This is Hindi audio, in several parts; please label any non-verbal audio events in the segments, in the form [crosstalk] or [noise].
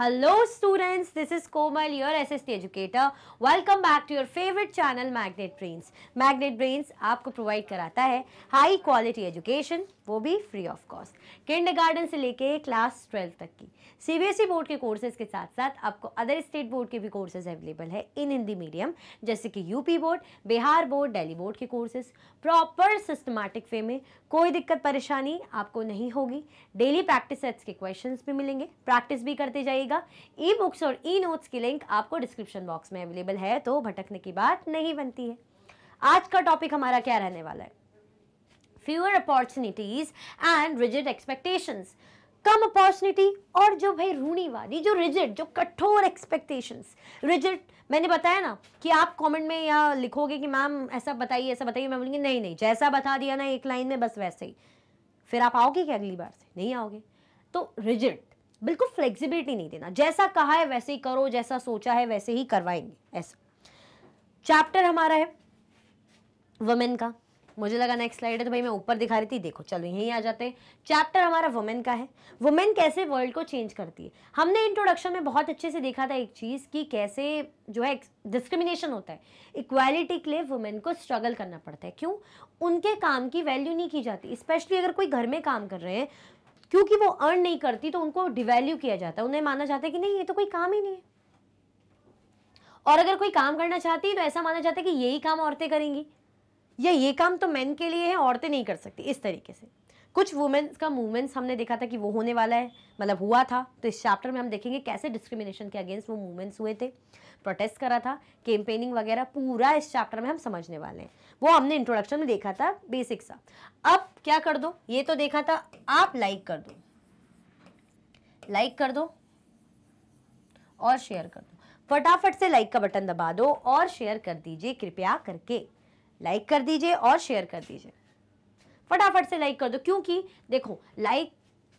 Hello students this is Komal your S SST educator welcome back to your favourite channel Magnet Brains Magnet Brains आपको प्रोवाइड कराता है हाई क्वालिटी एजुकेशन वो भी फ्री ऑफ कॉस्ट गार्डन से लेके क्लास ट्वेल्व तक की सीबीएसई बोर्ड e के कोर्सेज के साथ साथ आपको अदर स्टेट बोर्ड के भी कोर्सेज अवेलेबल है इन हिंदी मीडियम जैसे कि UP board Bihar board Delhi board के कोर्सेज प्रॉपर सिस्टमैटिक वे में कोई दिक्कत परेशानी आपको नहीं होगी डेली प्रैक्टिस सेट्स के क्वेश्चन भी मिलेंगे प्रैक्टिस भी करते जाइए रहेगा ई बुक्स और ई नोट्स की लिंक आपको डिस्क्रिप्शन बॉक्स में अवेलेबल है तो भटकने की बात नहीं बनती है आज का टॉपिक हमारा क्या रहने वाला है fewer opportunities and rigid expectations कम अपॉर्चुनिटी और जो भाई रूनी वाली जो रिजिड जो कठोर एक्सपेक्टेशंस रिजिड मैंने बताया ना कि आप कमेंट में या लिखोगे कि मैम ऐसा बताइए ऐसा बताइए मैं बोलूँगी नहीं नहीं जैसा बता दिया ना एक लाइन में बस वैसे ही फिर आप आओगे क्या अगली बार से नहीं आओगे तो रिजिड बिल्कुल फ्लेक्सिबिलिटी नहीं देना जैसा कहा है वैसे ही करो जैसा सोचा है वैसे ही करवाएंगे ऐसा चैप्टर हमारा है वुमेन का मुझे लगा नेक्स्ट स्लाइड है तो भाई मैं ऊपर दिखा रही थी देखो चलो यहीं आ जाते हैं चैप्टर हमारा वुमेन का है वुमेन कैसे वर्ल्ड को चेंज करती है हमने इंट्रोडक्शन में बहुत अच्छे से देखा था एक चीज़ कि कैसे जो है डिस्क्रिमिनेशन होता है इक्वालिटी के लिए वुमेन को स्ट्रगल करना पड़ता है क्यों उनके काम की वैल्यू नहीं की जाती स्पेशली अगर कोई घर में काम कर रहे हैं क्योंकि वो अर्न नहीं करती तो उनको डिवेल्यू किया जाता है उन्हें माना जाता है कि नहीं ये तो कोई काम ही नहीं है और अगर कोई काम करना चाहती है तो ऐसा माना जाता है कि यही काम औरतें करेंगी या ये काम तो मेन के लिए है औरतें नहीं कर सकती इस तरीके से कुछ वुमेन्स का मूवमेंट्स हमने देखा था कि वो होने वाला है मतलब हुआ था तो इस चैप्टर में हम देखेंगे कैसे डिस्क्रिमिनेशन के अगेंस्ट वो मूवमेंट्स हुए थे प्रोटेस्ट करा था कैंपेनिंग वगैरह पूरा इस चैप्टर में हम समझने वाले हैं वो हमने इंट्रोडक्शन में देखा था बेसिक सा अब क्या कर दो ये तो देखा था आप लाइक कर दो लाइक कर दो और शेयर कर दो फटाफट से लाइक का बटन दबा दो और शेयर कर दीजिए कृपया करके लाइक कर दीजिए और शेयर कर दीजिए फटाफट से लाइक कर दो क्योंकि देखो लाइक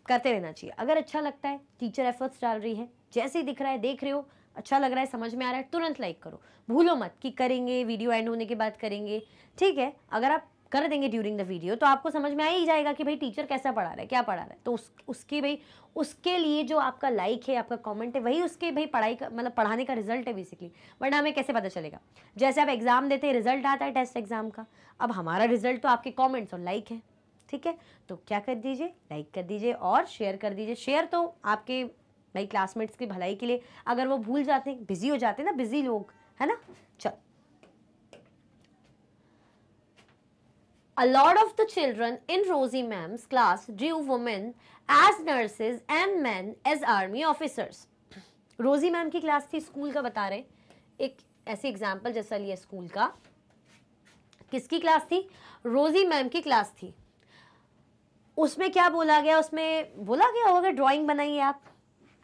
करते रहना चाहिए अगर अच्छा लगता है टीचर एफर्ट्स डाल रही है जैसे ही दिख रहा है देख रहे हो अच्छा लग रहा है समझ में आ रहा है तुरंत लाइक करो भूलो मत कि करेंगे वीडियो एंड होने के बाद करेंगे ठीक है अगर आप कर देंगे ड्यूरिंग द वीडियो तो आपको समझ में आ ही जाएगा कि भाई टीचर कैसा पढ़ा रहा है क्या पढ़ा रहा है तो उस उसके भाई उसके लिए जो आपका लाइक है आपका कमेंट है वही उसके भाई पढ़ाई का मतलब पढ़ाने का रिजल्ट है बेसिकली वरना हमें कैसे पता चलेगा जैसे आप एग्ज़ाम देते हैं रिजल्ट आता है टेस्ट एग्ज़ाम का अब हमारा रिजल्ट तो आपके कॉमेंट्स और लाइक है ठीक है तो क्या कर दीजिए लाइक कर दीजिए और शेयर कर दीजिए शेयर तो आपके भाई क्लासमेट्स की भलाई के लिए अगर वो भूल जाते हैं बिजी हो जाते हैं ना बिजी लोग है ना चल A lot of the children in Rosie ma'am's class drew women as nurses and men as army officers. Rosy ma'am की क्लास थी स्कूल का बता रहे एक ऐसे एग्जाम्पल जैसा लिया स्कूल का किसकी क्लास थी रोजी मैम की क्लास थी उसमें क्या बोला गया उसमें बोला गया होगा ड्राइंग बनाइए आप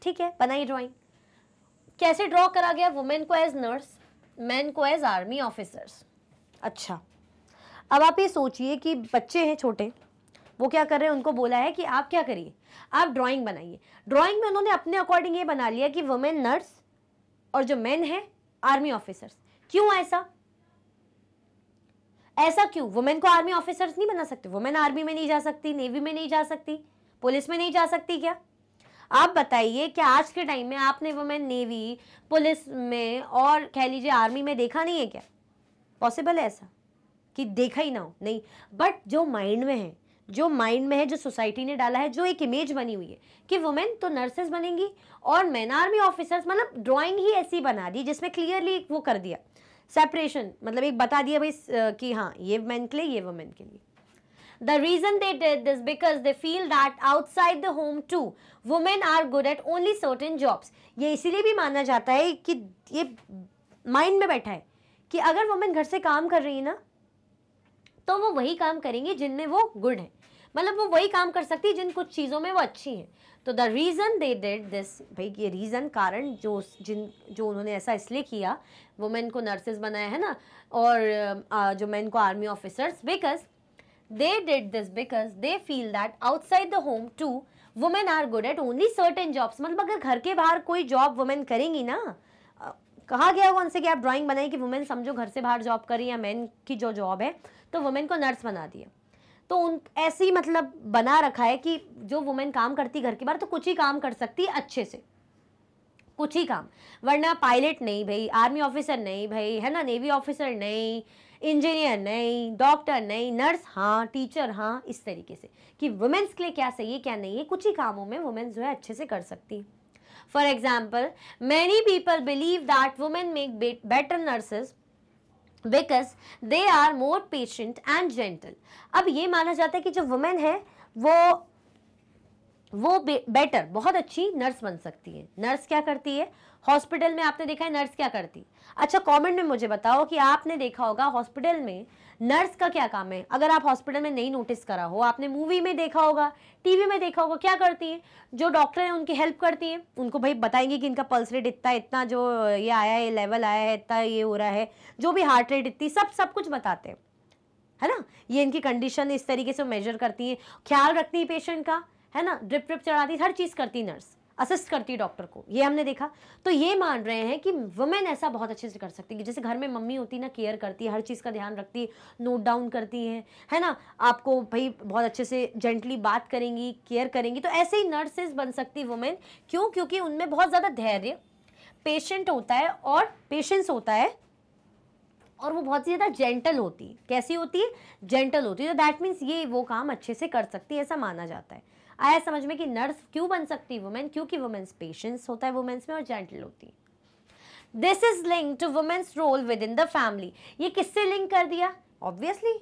ठीक है बनाई ड्राइंग कैसे ड्रॉ करा गया वुमेन को एज नर्स मैन को एज आर्मी ऑफिसर्स अच्छा अब आप ये सोचिए कि बच्चे हैं छोटे वो क्या कर रहे हैं उनको बोला है कि आप क्या करिए आप ड्राइंग बनाइए ड्राइंग में उन्होंने अपने अकॉर्डिंग ये बना लिया कि वुमेन नर्स और जो मैन है आर्मी ऑफिसर्स क्यों ऐसा ऐसा क्यों वुमेन को आर्मी ऑफिसर्स नहीं बना सकते वुमेन आर्मी में नहीं जा सकती नेवी में नहीं जा सकती पुलिस में नहीं जा सकती क्या आप बताइए कि आज के टाइम में आपने वुमेन नेवी पुलिस में और कह लीजिए आर्मी में देखा नहीं है क्या पॉसिबल है ऐसा कि देखा ही ना हो नहीं बट जो माइंड में है जो माइंड में है जो सोसाइटी ने डाला है जो एक इमेज बनी हुई है कि वुमेन तो नर्सेस बनेंगी और मैन आर्मी ऑफिसर्स मतलब ड्राइंग ही ऐसी बना दी जिसमें क्लियरली वो कर दिया सेपरेशन मतलब एक बता दिया भाई कि हाँ ये मैन के लिए ये वुमेन के लिए The reason they did this because they feel that outside the home too, women are good at only certain jobs. ये इसीलिए भी माना जाता है कि ये माइंड में बैठा है कि अगर वुमेन घर से काम कर रही है ना तो वो वही काम करेंगी जिनमें वो गुड है मतलब वो वही काम कर सकती है जिन कुछ चीज़ों में वो अच्छी हैं तो the reason they did this भाई ये रीज़न कारण जो जिन जो उन्होंने ऐसा इसलिए किया वुमेन को नर्सेज बनाया है ना और जो मैन को army officers because they did this because they feel that outside the home too women are good at only certain jobs matlab agar ghar ke bahar koi job women karengi na कहा गया होगा उनसे कि आप ड्राइंग बनाई कि वुमेन समझो घर से बाहर जॉब करें या मैन की जो जॉब है तो वुमेन को नर्स बना दिए तो उन ऐसी मतलब बना रखा है कि जो वुमेन काम करती घर के बाहर तो कुछ ही काम कर सकती है अच्छे से कुछ ही काम वरना पायलट नहीं भाई आर्मी ऑफिसर नहीं भाई है ना नेवी ऑफिसर नहीं इंजीनियर नहीं डॉक्टर नहीं नर्स हाँ टीचर हाँ इस तरीके से कि वुमेंस के लिए क्या सही है क्या नहीं है कुछ ही कामों में वुमेंस जो है अच्छे से कर सकती है for example many people believe that women make better nurses because they are more patient and gentle अब ये माना जाता है कि जो वुमेन है वो वो बेटर बहुत अच्छी नर्स बन सकती है नर्स क्या करती है हॉस्पिटल में आपने देखा है नर्स क्या करती अच्छा कमेंट में मुझे बताओ कि आपने देखा होगा हॉस्पिटल में नर्स का क्या काम है अगर आप हॉस्पिटल में नहीं नोटिस करा हो आपने मूवी में देखा होगा टीवी में देखा होगा क्या करती है जो डॉक्टर हैं उनकी हेल्प करती है उनको भाई बताएंगे कि इनका पल्स रेट इतना इतना जो ये आया है लेवल आया है इतना ये हो रहा है जो भी हार्ट रेट इतनी सब सब कुछ बताते हैं है ना ये इनकी कंडीशन इस तरीके से मेजर करती है ख्याल रखती है पेशेंट का है ना ड्रिप ड्रिप चढ़ाती हर चीज़ करती नर्स असिस्ट करती है डॉक्टर को ये हमने देखा तो ये मान रहे हैं कि वुमेन ऐसा बहुत अच्छे से कर सकती है जैसे घर में मम्मी होती ना केयर करती है हर चीज़ का ध्यान रखती है नोट डाउन करती है है ना आपको भाई बहुत अच्छे से जेंटली बात करेंगी केयर करेंगी तो ऐसे ही नर्सेज बन सकती है वुमेन क्यों क्योंकि उनमें बहुत ज़्यादा धैर्य पेशेंट होता है और पेशेंस होता है और वो बहुत ही ज़्यादा जेंटल होती है कैसी होती है जेंटल होती है तो दैट मीन्स ये वो काम अच्छे से कर सकती है ऐसा माना जाता है आया समझ में कि नर्स क्यों बन सकती है वुमेन क्योंकि वुमेन्स पेशेंस होता है वुमेन्स में और जेंटल होती है this is link to women's role within the family ये किससे लिंक कर दिया ऑब्वियसली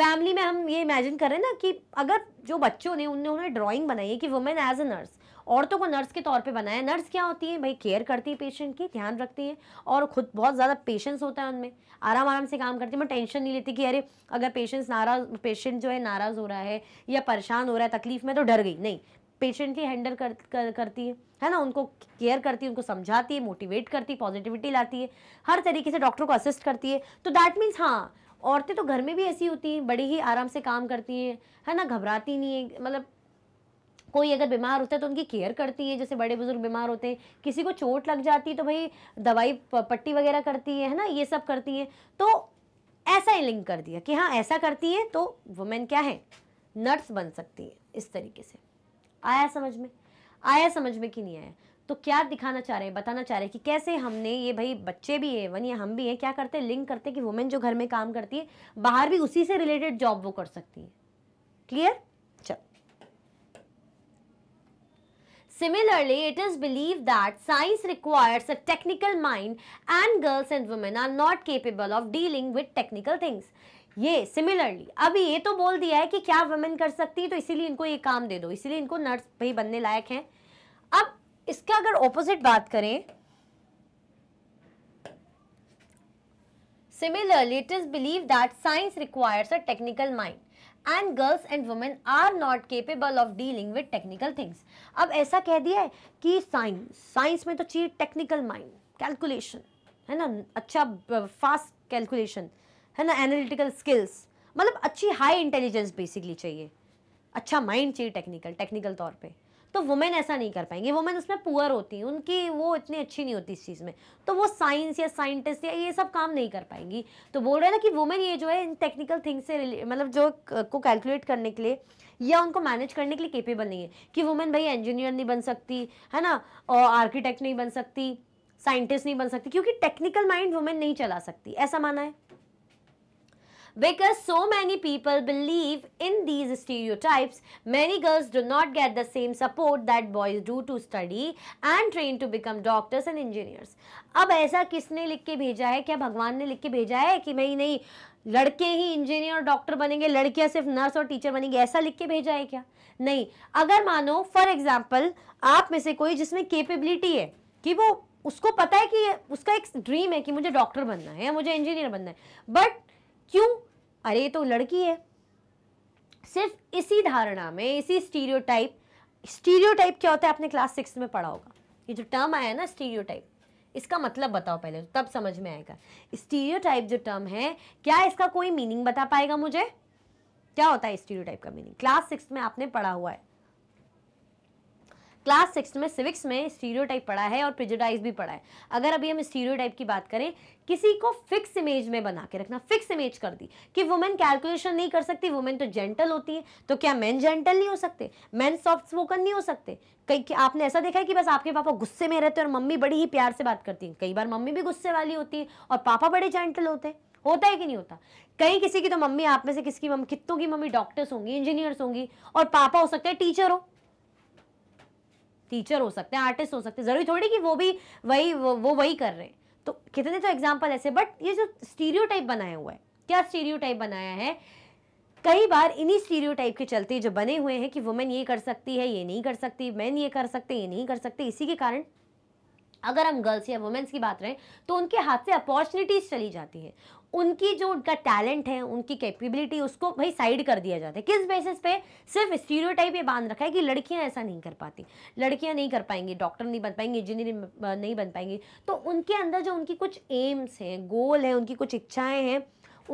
फैमिली में हम ये इमेजिन करें ना कि अगर जो बच्चों ने उनने ड्राइंग बनाई है कि वुमेन एज अ नर्स औरतों को नर्स के तौर पे बनाया नर्स क्या होती है भाई केयर करती है पेशेंट की ध्यान रखती है और खुद बहुत ज़्यादा पेशेंस होता है उनमें आराम आराम से काम करती है मैं टेंशन नहीं लेती कि अरे अगर पेशेंट्स नाराज पेशेंट जो है नाराज़ हो रहा है या परेशान हो रहा है तकलीफ में तो डर गई नहीं पेशेंटली हैंडल कर, कर करती है है ना उनको केयर करती है उनको समझाती है मोटिवेट करती है पॉजिटिविटी लाती है हर तरीके से डॉक्टर को असिस्ट करती है तो दैट मीन्स हाँ औरतें तो घर में भी ऐसी होती हैं बड़ी ही आराम से काम करती हैं है ना घबराती नहीं है मतलब कोई अगर बीमार होता है तो उनकी केयर करती है जैसे बड़े बुजुर्ग बीमार होते हैं किसी को चोट लग जाती है तो भाई दवाई पट्टी वगैरह करती है है ना ये सब करती है तो ऐसा ही लिंक कर दिया कि हाँ ऐसा करती है तो वुमेन क्या है नर्स बन सकती है इस तरीके से आया समझ में आया समझ में कि नहीं आया तो क्या दिखाना चाह रहे हैं बताना चाह रहे हैं कि कैसे हमने ये भाई बच्चे भी है वन या हम भी हैं क्या करते हैं लिंक करते हैं कि वुमेन जो घर में काम करती है बाहर भी उसी से रिलेटेड जॉब वो कर सकती है clear Similarly, it is believed that science requires a technical mind and girls and women are not capable of dealing with technical things. ये सिमिलरली अभी ये तो बोल दिया है कि क्या वुमेन कर सकती है तो इसीलिए इनको ये काम दे दो इसीलिए इनको नर्स भी बनने लायक हैं अब इसका अगर ऑपोजिट बात करें similarly it is believe that science requires a technical mind and girls and women are not capable of dealing with technical things अब ऐसा कह दिया है कि साइंस साइंस में तो चाहिए टेक्निकल माइंड कैलकुलेशन है ना अच्छा फास्ट कैलकुलेशन है ना एनालिटिकल स्किल्स मतलब अच्छी हाई इंटेलिजेंस बेसिकली चाहिए अच्छा माइंड चाहिए टेक्निकल टेक्निकल तौर पर तो वुमेन ऐसा नहीं कर पाएंगे वुमेन उसमें पुअर होती हैं उनकी वो इतनी अच्छी नहीं होती इस चीज़ में तो वो साइंस या साइंटिस्ट या ये सब काम नहीं कर पाएंगी तो बोल रहे हैं ना कि वुमेन ये जो है इन टेक्निकल थिंग्स से मतलब जो को कैलकुलेट करने के लिए या उनको मैनेज करने के लिए केपेबल नहीं है कि वुमेन भाई इंजीनियर नहीं बन सकती है ना और आर्किटेक्ट नहीं बन सकती साइंटिस्ट नहीं बन सकती क्योंकि टेक्निकल माइंड वुमेन नहीं चला सकती ऐसा माना है Because so many people believe in these stereotypes, many girls do not get the same support that boys do to study and train to become doctors and engineers. अब ऐसा किसने लिख के भेजा है क्या भगवान ने लिख के भेजा है कि भाई नहीं लड़के ही इंजीनियर और डॉक्टर बनेंगे लड़कियां सिर्फ नर्स और टीचर बनेंगी ऐसा लिख के भेजा है क्या नहीं अगर मानो फॉर एग्जाम्पल आप में से कोई जिसमें केपेबिलिटी है कि वो उसको पता है कि उसका एक ड्रीम है कि मुझे डॉक्टर बनना है या मुझे इंजीनियर बनना है बट क्यों अरे ये तो लड़की है सिर्फ इसी धारणा में इसी स्टीरियोटाइप स्टीरियोटाइप क्या होता है आपने क्लास सिक्स में पढ़ा होगा ये जो टर्म आया ना स्टीरियोटाइप इसका मतलब बताओ पहले तब समझ में आएगा स्टीरियोटाइप जो टर्म है क्या इसका कोई मीनिंग बता पाएगा मुझे क्या होता है स्टीरियोटाइप का मीनिंग क्लास सिक्स में आपने पढ़ा हुआ है क्लास सिक्स में सिविक्स में स्टीरियोटाइप पढ़ा है और प्रिजोडाइज भी पढ़ा है अगर अभी हम स्टीरियोटाइप की बात करें किसी को फिक्स इमेज में बना के रखना फिक्स इमेज कर दी कि वुमेन कैलकुलेशन नहीं कर सकती वुमेन तो जेंटल होती है तो क्या मैन जेंटल नहीं हो सकते मैन सॉफ्ट स्पोकन नहीं हो सकते कई आपने ऐसा देखा है कि बस आपके पापा गुस्से में रहते हैं और मम्मी बड़ी ही प्यार से बात करती हैं कई बार मम्मी भी गुस्से वाली होती है और पापा बड़े जेंटल होते हैं होता है कि नहीं होता कहीं किसी की तो मम्मी आप में से किसकी मम्मी कितों की मम्मी डॉक्टर्स होंगी इंजीनियर्स होंगी और पापा हो सकते हैं टीचर हो टीचर हो सकते हैं आर्टिस्ट हो सकते हैं ज़रूरी थोड़ी कि वो भी वही वो, वो वही कर रहे हैं तो कितने तो एग्जाम्पल ऐसे बट ये जो स्टीरियो बनाया हुआ है क्या स्टीरियो बनाया है कई बार इन्हीं स्टीरियो के चलते जो बने हुए हैं कि वुमेन ये कर सकती है ये नहीं कर सकती मैन ये कर सकते ये नहीं कर सकते इसी के कारण अगर हम गर्ल्स या वुमेंस की बात करें तो उनके हाथ से अपॉर्चुनिटीज़ चली जाती है उनकी जो उनका टैलेंट है उनकी कैपेबिलिटी उसको भाई साइड कर दिया जाता है किस बेसिस पे सिर्फ स्टीरियोटाइप ये बांध रखा है कि लड़कियां ऐसा नहीं कर पाती लड़कियां नहीं कर पाएंगी डॉक्टर नहीं बन पाएंगी इंजीनियर नहीं बन पाएंगी तो उनके अंदर जो उनकी कुछ एम्स हैं गोल हैं उनकी कुछ इच्छाएँ हैं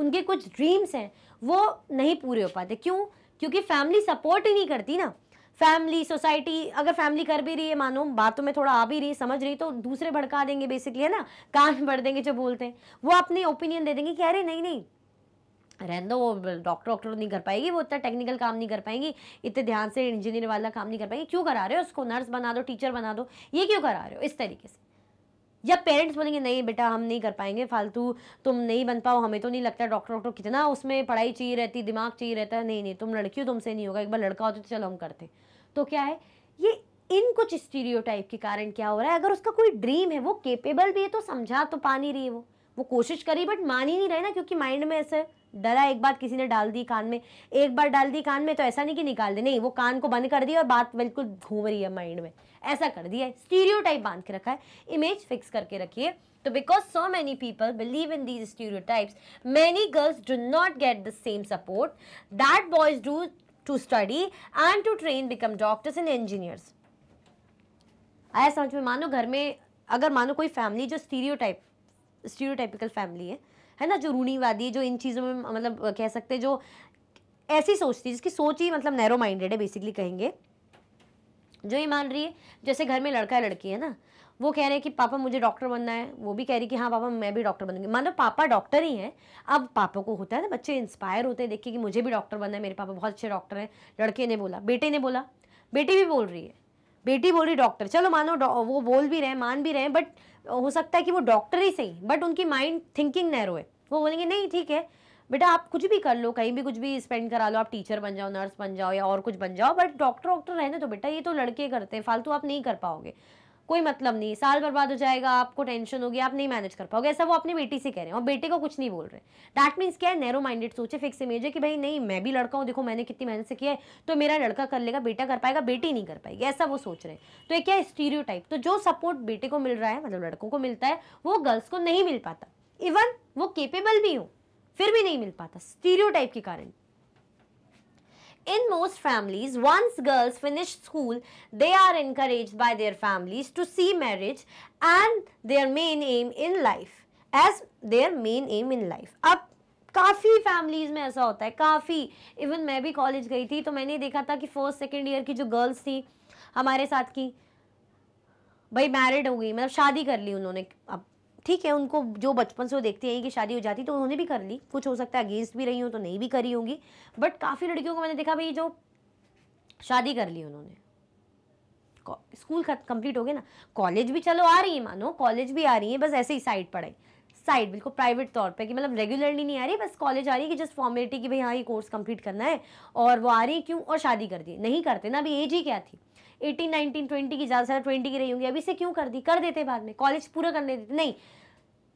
उनके कुछ ड्रीम्स हैं वो नहीं पूरे हो पाते क्यों क्योंकि फैमिली सपोर्ट ही नहीं करती ना फैमिली सोसाइटी अगर फैमिली कर भी रही है मानो बातों तो में थोड़ा आ भी रही है समझ रही तो दूसरे भड़का देंगे बेसिकली है ना कान [laughs] भर देंगे जो बोलते हैं वो अपने ओपिनियन दे देंगे कि अरे नहीं नहीं रहने दो वो डॉक्टर वॉक्टर नहीं कर पाएगी वो इतना टेक्निकल काम नहीं कर पाएंगी इतने ध्यान से इंजीनियर वाला काम नहीं कर पाएंगे क्यों करा रहे हो उसको नर्स बना दो टीचर बना दो ये क्यों करा रहे हो इस तरीके से या पेरेंट्स बोलेंगे नहीं बेटा हम नहीं कर पाएंगे फालतू तुम नहीं बन पाओ हमें तो नहीं लगता डॉक्टर डॉक्टर कितना उसमें पढ़ाई चाहिए रहती दिमाग चाहिए रहता है नहीं नहीं तुम लड़की हो तुमसे नहीं होगा एक बार लड़का होता तो चलो हम करते तो क्या है ये इन कुछ स्टीरियो के कारण क्या हो रहा है अगर उसका कोई ड्रीम है वो केपेबल भी है तो समझा तो पा नहीं रही है वो वो कोशिश करी बट मान ही नहीं रहे ना क्योंकि माइंड में ऐसे डरा एक बार किसी ने डाल दी कान में एक बार डाल दी कान में तो ऐसा नहीं कि निकाल दे नहीं वो कान को बंद कर दिया और बात बिल्कुल घूम रही है माइंड में ऐसा कर दिया है स्टीरियो टाइप बांध के रखा है इमेज फिक्स करके रखिए तो because so many people believe in these stereotypes many girls do not get the same support that boys do to study and to train become doctors and engineers आया समझ में मानो घर में अगर मानो कोई फैमिली जो स्टीरियो टाइप स्टीरियोटाइपिकल फैमिली है है ना जो रूढ़ीवादी जो इन चीज़ों में मतलब कह सकते हैं जो ऐसी सोचती है जिसकी सोच ही मतलब नैरो माइंडेड है बेसिकली कहेंगे जो ये मान रही है जैसे घर में लड़का लड़की है ना वो कह रहे हैं कि पापा मुझे डॉक्टर बनना है वो भी कह रही है कि हाँ पापा मैं भी डॉक्टर बनूंगी मानो पापा डॉक्टर ही हैं अब पापा को होता है ना बच्चे इंस्पायर होते हैं देखिए कि मुझे भी डॉक्टर बनना है मेरे पापा बहुत अच्छे डॉक्टर हैं लड़के ने बोला बेटे ने बोला बेटी भी बोल रही है बेटी बोल रही डॉक्टर चलो मानो वो बोल भी रहे हैं मान भी रहे हैं बट हो सकता है कि वो डॉक्टर ही सही बट उनकी माइंड थिंकिंग नैरो है वो बोलेंगे नहीं ठीक है बेटा आप कुछ भी कर लो कहीं भी कुछ भी स्पेंड करा लो आप टीचर बन जाओ नर्स बन जाओ या और कुछ बन जाओ बट डॉक्टर वॉक्टर रहने तो बेटा ये तो लड़के करते हैं फालतू आप नहीं कर पाओगे कोई मतलब नहीं साल बर्बाद हो जाएगा आपको टेंशन होगी आप नहीं मैनेज कर पाओगे ऐसा वो अपनी बेटी से कह रहे हैं और बेटे को कुछ नहीं बोल रहे दैट मीन्स क्या है नैरो माइंडेड सोचे फिक्स इमेज है कि भाई नहीं मैं भी लड़का हूँ देखो मैंने कितनी मेहनत से किया है तो मेरा लड़का कर लेगा बेटा कर पाएगा बेटी नहीं कर पाएगी ऐसा वो सोच रहे हैं तो एक क्या स्टीरियो तो जो सपोर्ट बेटे को मिल रहा है मतलब लड़कों को मिलता है वो गर्ल्स को नहीं मिल पाता इवन वो केपेबल भी हो फिर भी नहीं मिल पाता स्टीरियो के कारण In most families, once girls finish school, they are encouraged by their families to see marriage and their main aim in life as their main aim in life. अब काफ़ी फैमिलीज़ में ऐसा होता है काफ़ी इवन मैं भी कॉलेज गई थी तो मैंने देखा था कि फर्स्ट सेकेंड ईयर की जो गर्ल्स थी हमारे साथ की भाई मैरिड हो गई मतलब शादी कर ली उन्होंने अब ठीक है उनको जो बचपन से वो देखते हैं कि शादी हो जाती तो उन्होंने भी कर ली कुछ हो सकता है अगेंस्ट भी रही हो तो नहीं भी करी होंगी बट काफ़ी लड़कियों को मैंने देखा भाई जो शादी कर ली उन्होंने स्कूल कंप्लीट हो गया ना कॉलेज भी चलो आ रही है मानो कॉलेज भी आ रही है बस ऐसे ही साइड पढ़ाई साइड बिल्कुल प्राइवेट तौर पे कि मतलब रेगुलरली नहीं आ रही बस कॉलेज आ रही है कि जस्ट फॉर्मेलिटी कि भाई हाँ ये कोर्स कंप्लीट करना है और वो आ रही है क्यों और शादी कर दी नहीं करते ना अभी एज ही क्या थी एटीन नाइनटीन ट्वेंटी की ज़्यादा से ज़्यादा ट्वेंटी की रही होंगी अभी से क्यों कर दी कर देते बाद में कॉलेज पूरा करने देते नहीं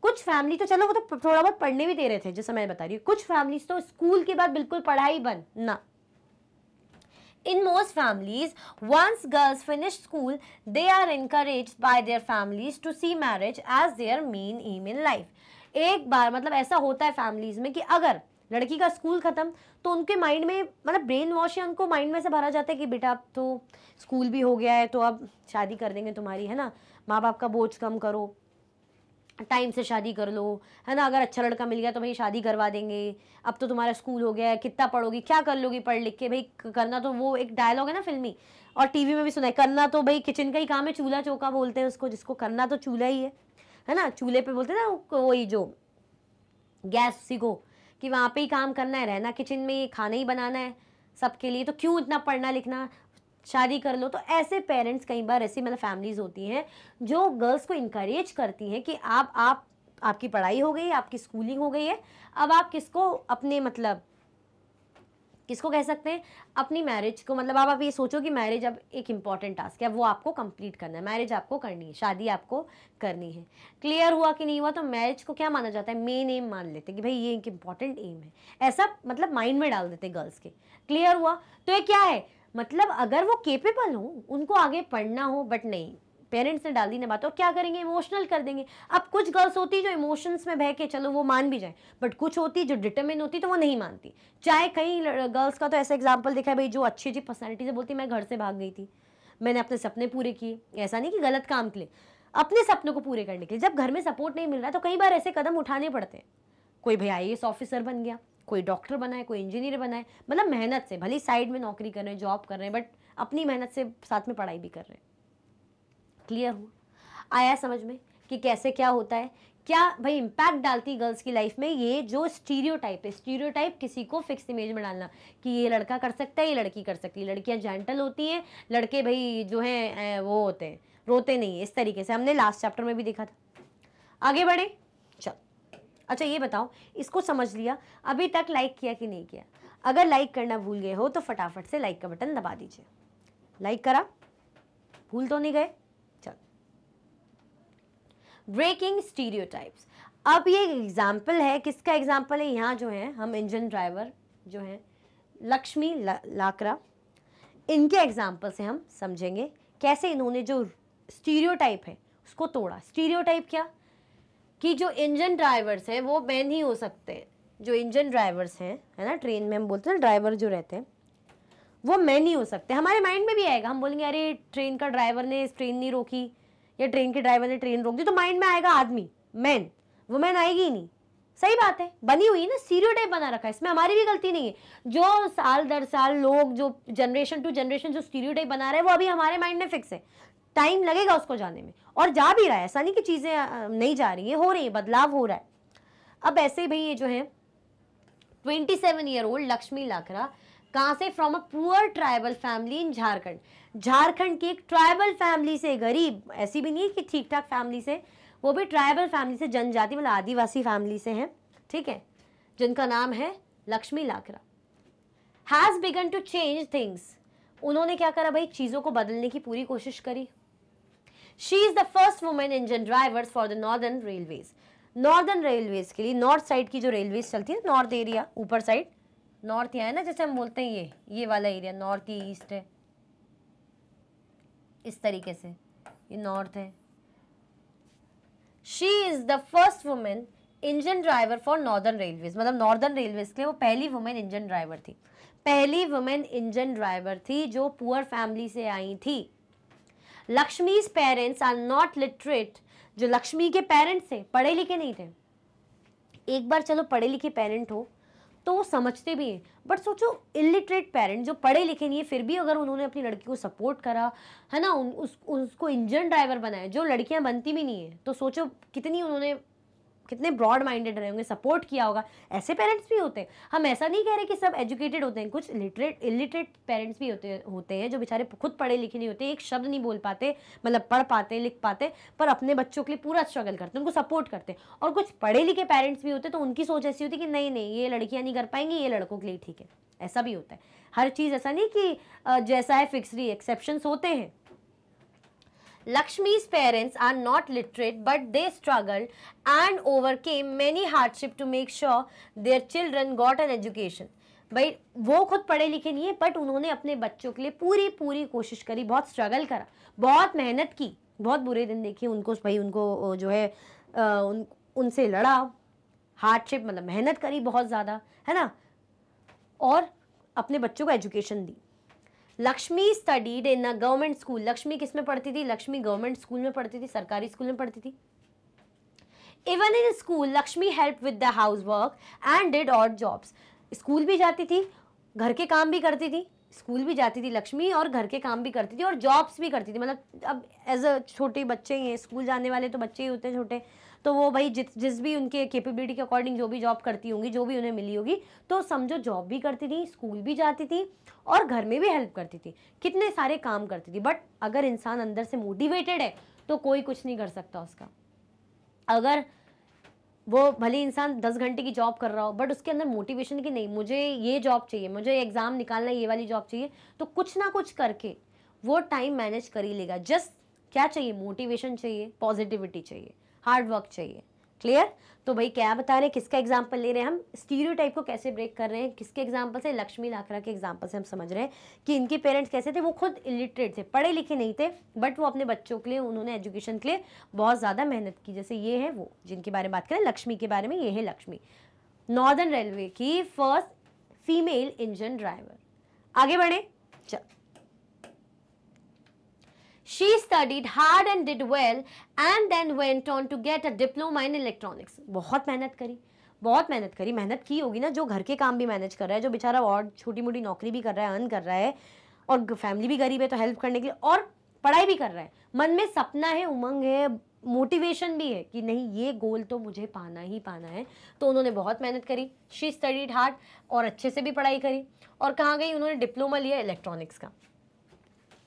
कुछ फैमिली तो चलो वो तो थोड़ा बहुत पढ़ने भी दे रहे थे जैसे मैं बता रही हूँ कुछ फैमिलीज तो स्कूल के बाद बिल्कुल पढ़ाई बंद ना in most families once girls finish school they are encourage by their families to see marriage as their main aim in life एक बार मतलब ऐसा होता है फैमिलीज में कि अगर लड़की का स्कूल ख़त्म तो उनके माइंड में मतलब ब्रेन वॉश है उनको माइंड में से भरा जाता है कि बेटा अब तो स्कूल भी हो गया है तो अब शादी कर देंगे तुम्हारी है ना माँ बाप का बोझ कम करो टाइम से शादी कर लो है ना अगर अच्छा लड़का मिल गया तो भाई शादी करवा देंगे अब तो तुम्हारा स्कूल हो गया है कितना पढ़ोगी क्या कर लोगी पढ़ लिख के भाई करना तो वो एक डायलॉग है ना फिल्मी और टीवी में भी सुना है करना तो भाई किचन का ही काम है चूल्हा चौका बोलते हैं उसको जिसको करना तो चूल्हा ही है है ना चूल्हे पे बोलते हैं ना वही जो गैस सीखो कि वहाँ पे ही काम करना है रहना किचन में ही खाना ही बनाना है सबके लिए तो क्यों इतना पढ़ना लिखना शादी कर लो तो ऐसे पेरेंट्स कई बार ऐसी मतलब फैमिलीज होती हैं जो गर्ल्स को इनक्रेज करती हैं कि आप आप आपकी पढ़ाई हो गई आपकी स्कूलिंग हो गई है अब आप किसको अपने मतलब किसको कह सकते हैं अपनी मैरिज को मतलब आप आप ये सोचो कि मैरिज अब एक इम्पॉर्टेंट टास्क है वो आपको कंप्लीट करना है मैरिज आपको करनी है शादी आपको करनी है क्लियर हुआ कि नहीं हुआ तो मैरिज को क्या माना जाता है मेन एम मान लेते हैं कि भाई ये एक इम्पॉर्टेंट एम है ऐसा मतलब माइंड में डाल देते हैं गर्ल्स के क्लियर हुआ तो ये क्या है मतलब अगर वो केपेबल हों उनको आगे पढ़ना हो बट नहीं पेरेंट्स ने डाल दी ना बात और क्या करेंगे इमोशनल कर देंगे अब कुछ गर्ल्स होती जो इमोशंस में बह के चलो वो मान भी जाए बट कुछ होती जो डिटर्मिन होती तो वो नहीं मानती चाहे कहीं गर्ल्स का तो ऐसा एग्जाम्पल देखा है भाई जो अच्छी अच्छी पर्सनैलिटी से बोलती मैं घर से भाग गई थी मैंने अपने सपने पूरे किए ऐसा नहीं कि गलत काम के लिए अपने सपनों को पूरे करने के लिए जब घर में सपोर्ट नहीं मिल रहा तो कई बार ऐसे कदम उठाने पड़ते हैं कोई भाई आई ऑफिसर बन गया कोई डॉक्टर बनाए कोई इंजीनियर बनाए मतलब मेहनत से भले साइड में नौकरी कर रहे हैं जॉब कर रहे हैं बट अपनी मेहनत से साथ में पढ़ाई भी कर रहे हैं क्लियर हूँ आया समझ में कि कैसे क्या होता है क्या भाई इम्पैक्ट डालती गर्ल्स की लाइफ में ये जो स्टीरियोटाइप है स्टीरियोटाइप किसी को फिक्स इमेज में डालना कि ये लड़का कर सकता है ये लड़की कर सकती है लड़कियाँ जेंटल होती हैं लड़के भाई जो हैं वो होते हैं रोते नहीं इस तरीके से हमने लास्ट चैप्टर में भी देखा था आगे बढ़े चल अच्छा ये बताओ इसको समझ लिया अभी तक लाइक किया कि नहीं किया अगर लाइक करना भूल गए हो तो फटाफट से लाइक का बटन दबा दीजिए लाइक करा भूल तो नहीं गए ब्रेकिंग स्टीरियो अब ये एग्जाम्पल है किसका एग्जाम्पल है यहाँ जो है हम इंजन ड्राइवर जो हैं लक्ष्मी ला, लाकरा इनके एग्जाम्पल से हम समझेंगे कैसे इन्होंने जो स्टीरियो है उसको तोड़ा स्टीरियो क्या कि जो इंजन ड्राइवर्स हैं वो मैन ही हो सकते हैं जो इंजन ड्राइवर्स हैं है ना ट्रेन में हम बोलते हैं ड्राइवर जो रहते हैं वो मैन ही हो सकते हैं हमारे माइंड में भी आएगा हम बोलेंगे अरे ट्रेन का ड्राइवर ने इस ट्रेन नहीं रोकी या ट्रेन के ड्राइवर ने ट्रेन रोक दी तो माइंड में आएगा आदमी मैन वुमेन आएगी ही नहीं सही बात है बनी हुई ना सीरियो टाइप बना रखा है इसमें हमारी भी गलती नहीं है जो साल दर साल लोग जो जनरेशन टू जनरेशन जो सीरियो टाइप बना रहे हैं वो अभी हमारे माइंड में फिक्स है टाइम लगेगा उसको जाने में और जा भी रहा है ऐसा नहीं कि चीज़ें नहीं जा रही हैं हो रही है बदलाव हो रहा है अब ऐसे ही भाई ये जो है twenty seven year old Lakshmi Lakra कहाँ से from a poor tribal family in Jharkhand Jharkhand की एक ट्राइबल फैमिली से गरीब ऐसी भी नहीं कि ठीक ठाक फैमिली से वो भी ट्राइबल फैमिली से जनजाति मतलब आदिवासी फैमिली से हैं ठीक है जिनका नाम है Lakshmi Lakra has begun to change things उन्होंने क्या करा भाई चीज़ों को बदलने की पूरी कोशिश करी she is the first women engine drivers for the northern railways northern railways के लिए नॉर्थ साइड की जो रेलवेज चलती है नॉर्थ एरिया ऊपर साइड नॉर्थ यहाँ है ना जैसे हम बोलते हैं ये ये वाला एरिया नॉर्थ ये ईस्ट है इस तरीके से ये नॉर्थ है she is the first women engine driver for northern railways मतलब नॉर्दर्न रेलवेज के लिए वो पहली वुमेन इंजन ड्राइवर थी पहली वुमेन इंजन ड्राइवर थी जो पुअर फैमिली से आई थी Lakshmi's parents are not literate जो लक्ष्मी के पेरेंट्स थे पढ़े लिखे नहीं थे एक बार चलो पढ़े लिखे पेरेंट हो तो वो समझते भी हैं बट सोचो इलिटरेट पेरेंट जो पढ़े लिखे नहीं है फिर भी अगर उन्होंने अपनी लड़की को सपोर्ट करा है ना उन, उस, उसको इंजन ड्राइवर बनाया जो लड़कियां बनती भी नहीं है तो सोचो कितनी उन्होंने कितने ब्रॉड माइंडेड रहे होंगे सपोर्ट किया होगा ऐसे पेरेंट्स भी होते हैं हम ऐसा नहीं कह रहे कि सब एजुकेटेड होते हैं कुछ लिटरेट इलिटरेट पेरेंट्स भी होते होते हैं जो बेचारे खुद पढ़े लिखे नहीं होते एक शब्द नहीं बोल पाते मतलब पढ़ पाते लिख पाते पर अपने बच्चों के लिए पूरा स्ट्रगल करते हैं उनको सपोर्ट करते हैं और कुछ पढ़े लिखे पेरेंट्स भी होते तो उनकी सोच ऐसी होती कि नहीं नहीं ये लड़कियाँ नहीं कर पाएंगी ये लड़कों के लिए ठीक है ऐसा भी होता है हर चीज़ ऐसा नहीं कि जैसा है फिक्सरी एक्सेप्शन होते हैं Lakshmi's parents are not literate but they struggled and overcame many hardship to make sure their children got an education. भाई वो खुद पढ़े लिखे नहीं है बट उन्होंने अपने बच्चों के लिए पूरी पूरी कोशिश करी बहुत स्ट्रगल करा बहुत मेहनत की बहुत बुरे दिन देखे उनको भाई उनको जो है उन उनसे लड़ा हार्डशिप मतलब मेहनत करी बहुत ज़्यादा है ना और अपने बच्चों को एजुकेशन दी Lakshmi studied in a government school Lakshmi किस में पढ़ती थी लक्ष्मी गवर्नमेंट स्कूल में पढ़ती थी सरकारी स्कूल में पढ़ती थी even in school Lakshmi help with the house work and did odd jobs school भी जाती थी घर के काम भी करती थी स्कूल भी जाती थी लक्ष्मी और घर के काम भी करती थी और जॉब्स भी करती थी मतलब अब एज अ छोटे बच्चे ही हैं स्कूल जाने वाले तो बच्चे ही होते हैं छोटे तो वो भाई जिस जिस भी उनके कैपेबिलिटी के अकॉर्डिंग जो भी जॉब करती होंगी जो भी उन्हें मिली होगी तो समझो जॉब भी करती थी स्कूल भी जाती थी और घर में भी हेल्प करती थी कितने सारे काम करती थी बट अगर इंसान अंदर से मोटिवेटेड है तो कोई कुछ नहीं कर सकता उसका अगर वो भले इंसान दस घंटे की जॉब कर रहा हो बट उसके अंदर मोटिवेशन की नहीं मुझे ये जॉब चाहिए मुझे एग्ज़ाम निकालना ये वाली जॉब चाहिए तो कुछ ना कुछ करके वो टाइम मैनेज कर ही लेगा जस्ट क्या चाहिए मोटिवेशन चाहिए पॉजिटिविटी चाहिए हार्ड वर्क चाहिए क्लियर तो भाई क्या बता रहे हैं किसका एग्जाम्पल ले रहे हैं हम स्टीरियो को कैसे ब्रेक कर रहे हैं किसके एग्जाम्पल से लक्ष्मी लाखरा के एग्जाम्पल से हम समझ रहे हैं कि इनके पेरेंट्स कैसे थे वो खुद इलिटरेट थे पढ़े लिखे नहीं थे बट वो अपने बच्चों के लिए उन्होंने एजुकेशन के लिए बहुत ज़्यादा मेहनत की जैसे ये है वो जिनके बारे में बात करें लक्ष्मी के बारे में ये है लक्ष्मी नॉर्दर्न रेलवे की फर्स्ट फीमेल इंजन ड्राइवर आगे बढ़े चल She studied hard and did well and then went on to get a diploma in electronics. बहुत मेहनत करी बहुत मेहनत करी मेहनत की होगी ना जो घर के काम भी मैनेज कर रहा है जो बेचारा और छोटी मोटी नौकरी भी कर रहा है अर्न कर रहा है और फैमिली भी गरीब है तो हेल्प करने के लिए और पढ़ाई भी कर रहा है मन में सपना है उमंग है मोटिवेशन भी है कि नहीं ये गोल तो मुझे पाना ही पाना है तो उन्होंने बहुत मेहनत करी शी स्टडीड हार्ड और अच्छे से भी पढ़ाई करी और कहाँ गई उन्होंने डिप्लोमा लिया इलेक्ट्रॉनिक्स का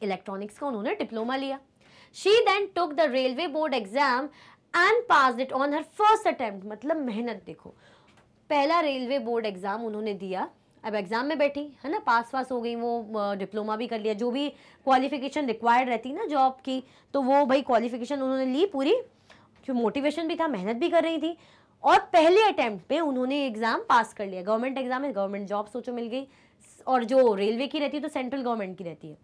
इलेक्ट्रॉनिक्स का उन्होंने डिप्लोमा लिया she then took the railway board exam and pass it on her first attempt मतलब मेहनत देखो पहला रेलवे बोर्ड एग्ज़ाम उन्होंने दिया अब एग्ज़ाम में बैठी है ना पास वास हो गई वो डिप्लोमा भी कर लिया जो भी क्वालिफिकेशन रिक्वायर्ड रहती ना जॉब की तो वो भाई क्वालिफिकेशन उन्होंने ली पूरी जो मोटिवेशन भी था मेहनत भी कर रही थी और पहले अटैम्प्ट पे उन्होंने एग्ज़ाम पास कर लिया गवर्नमेंट एग्ज़ाम है गवर्नमेंट जॉब सोचो मिल गई और जो रेलवे की रहती है तो सेंट्रल गवर्नमेंट की रहती है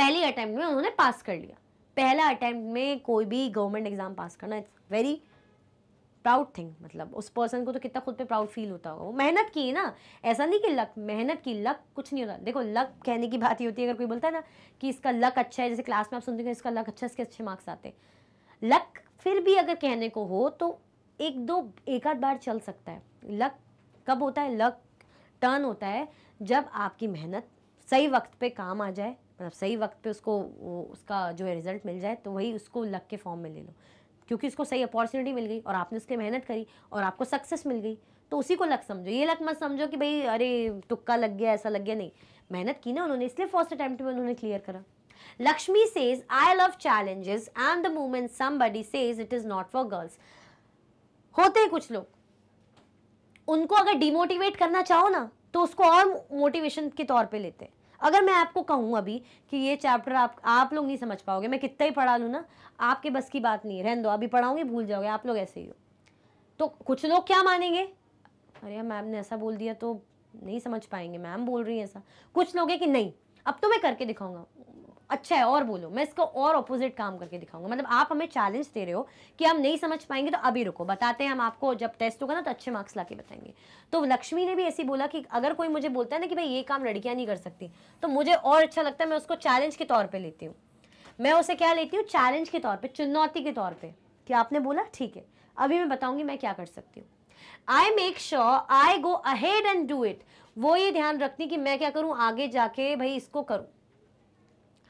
पहले अटैम्प्ट में उन्होंने पास कर लिया पहला अटैम्प्ट में कोई भी गवर्नमेंट एग्ज़ाम पास करना इट्स वेरी प्राउड थिंग मतलब उस पर्सन को तो कितना खुद पे प्राउड फील होता होगा वो मेहनत की है ना ऐसा नहीं कि लक मेहनत की लक कुछ नहीं होता देखो लक कहने की बात ही होती है अगर कोई बोलता है ना कि इसका लक अच्छा है जैसे क्लास में आप सुनते हो इसका लक अच्छा इसके अच्छे मार्क्स आते हैं लक फिर भी अगर कहने को हो तो एक दो एक आध बार चल सकता है लक कब होता है लक टर्न होता है जब आपकी मेहनत सही वक्त पे काम आ जाए मतलब सही वक्त पे उसको उसका जो है रिज़ल्ट मिल जाए तो वही उसको लग के फॉर्म में ले लो क्योंकि उसको सही अपॉर्चुनिटी मिल गई और आपने उसके मेहनत करी और आपको सक्सेस मिल गई तो उसी को लक समझो ये लक मत समझो कि भाई अरे तुक्का लग गया ऐसा लग गया नहीं मेहनत की ना उन्होंने इसलिए फर्स्ट अटैम्प्ट में उन्होंने क्लियर करा Lakshmi says I love challenges and the moment buddy says it is not for girls होते हैं कुछ लोग उनको अगर डिमोटिवेट करना चाहो ना तो उसको और मोटिवेशन के तौर पे लेते हैं अगर मैं आपको कहूँ अभी कि ये चैप्टर आप आप लोग नहीं समझ पाओगे मैं कितना ही पढ़ा लूँ ना आपके बस की बात नहीं रहने दो अभी पढ़ाऊँगी भूल जाओगे आप लोग ऐसे ही हो तो कुछ लोग क्या मानेंगे अरे मैम ने ऐसा बोल दिया तो नहीं समझ पाएंगे मैम बोल रही हैं ऐसा कुछ लोग है कि नहीं अब तो मैं करके दिखाऊंगा अच्छा है और बोलो मैं इसको और अपोजिट काम करके दिखाऊंगा मतलब आप हमें चैलेंज दे रहे हो कि हम नहीं समझ पाएंगे तो अभी रुको बताते हैं हम आपको जब टेस्ट होगा ना तो अच्छे मार्क्स ला बताएंगे तो लक्ष्मी ने भी ऐसी बोला कि अगर कोई मुझे बोलता है ना कि भाई ये काम लड़कियाँ नहीं कर सकती तो मुझे और अच्छा लगता है मैं उसको चैलेंज के तौर पर लेती हूँ मैं उसे क्या लेती हूँ चैलेंज के तौर पर चुनौती के तौर पर कि आपने बोला ठीक है अभी मैं बताऊँगी मैं क्या कर सकती हूँ I make sure I go ahead and do it वो ये ध्यान रखती कि मैं क्या करूँ आगे जाके भाई इसको करूँ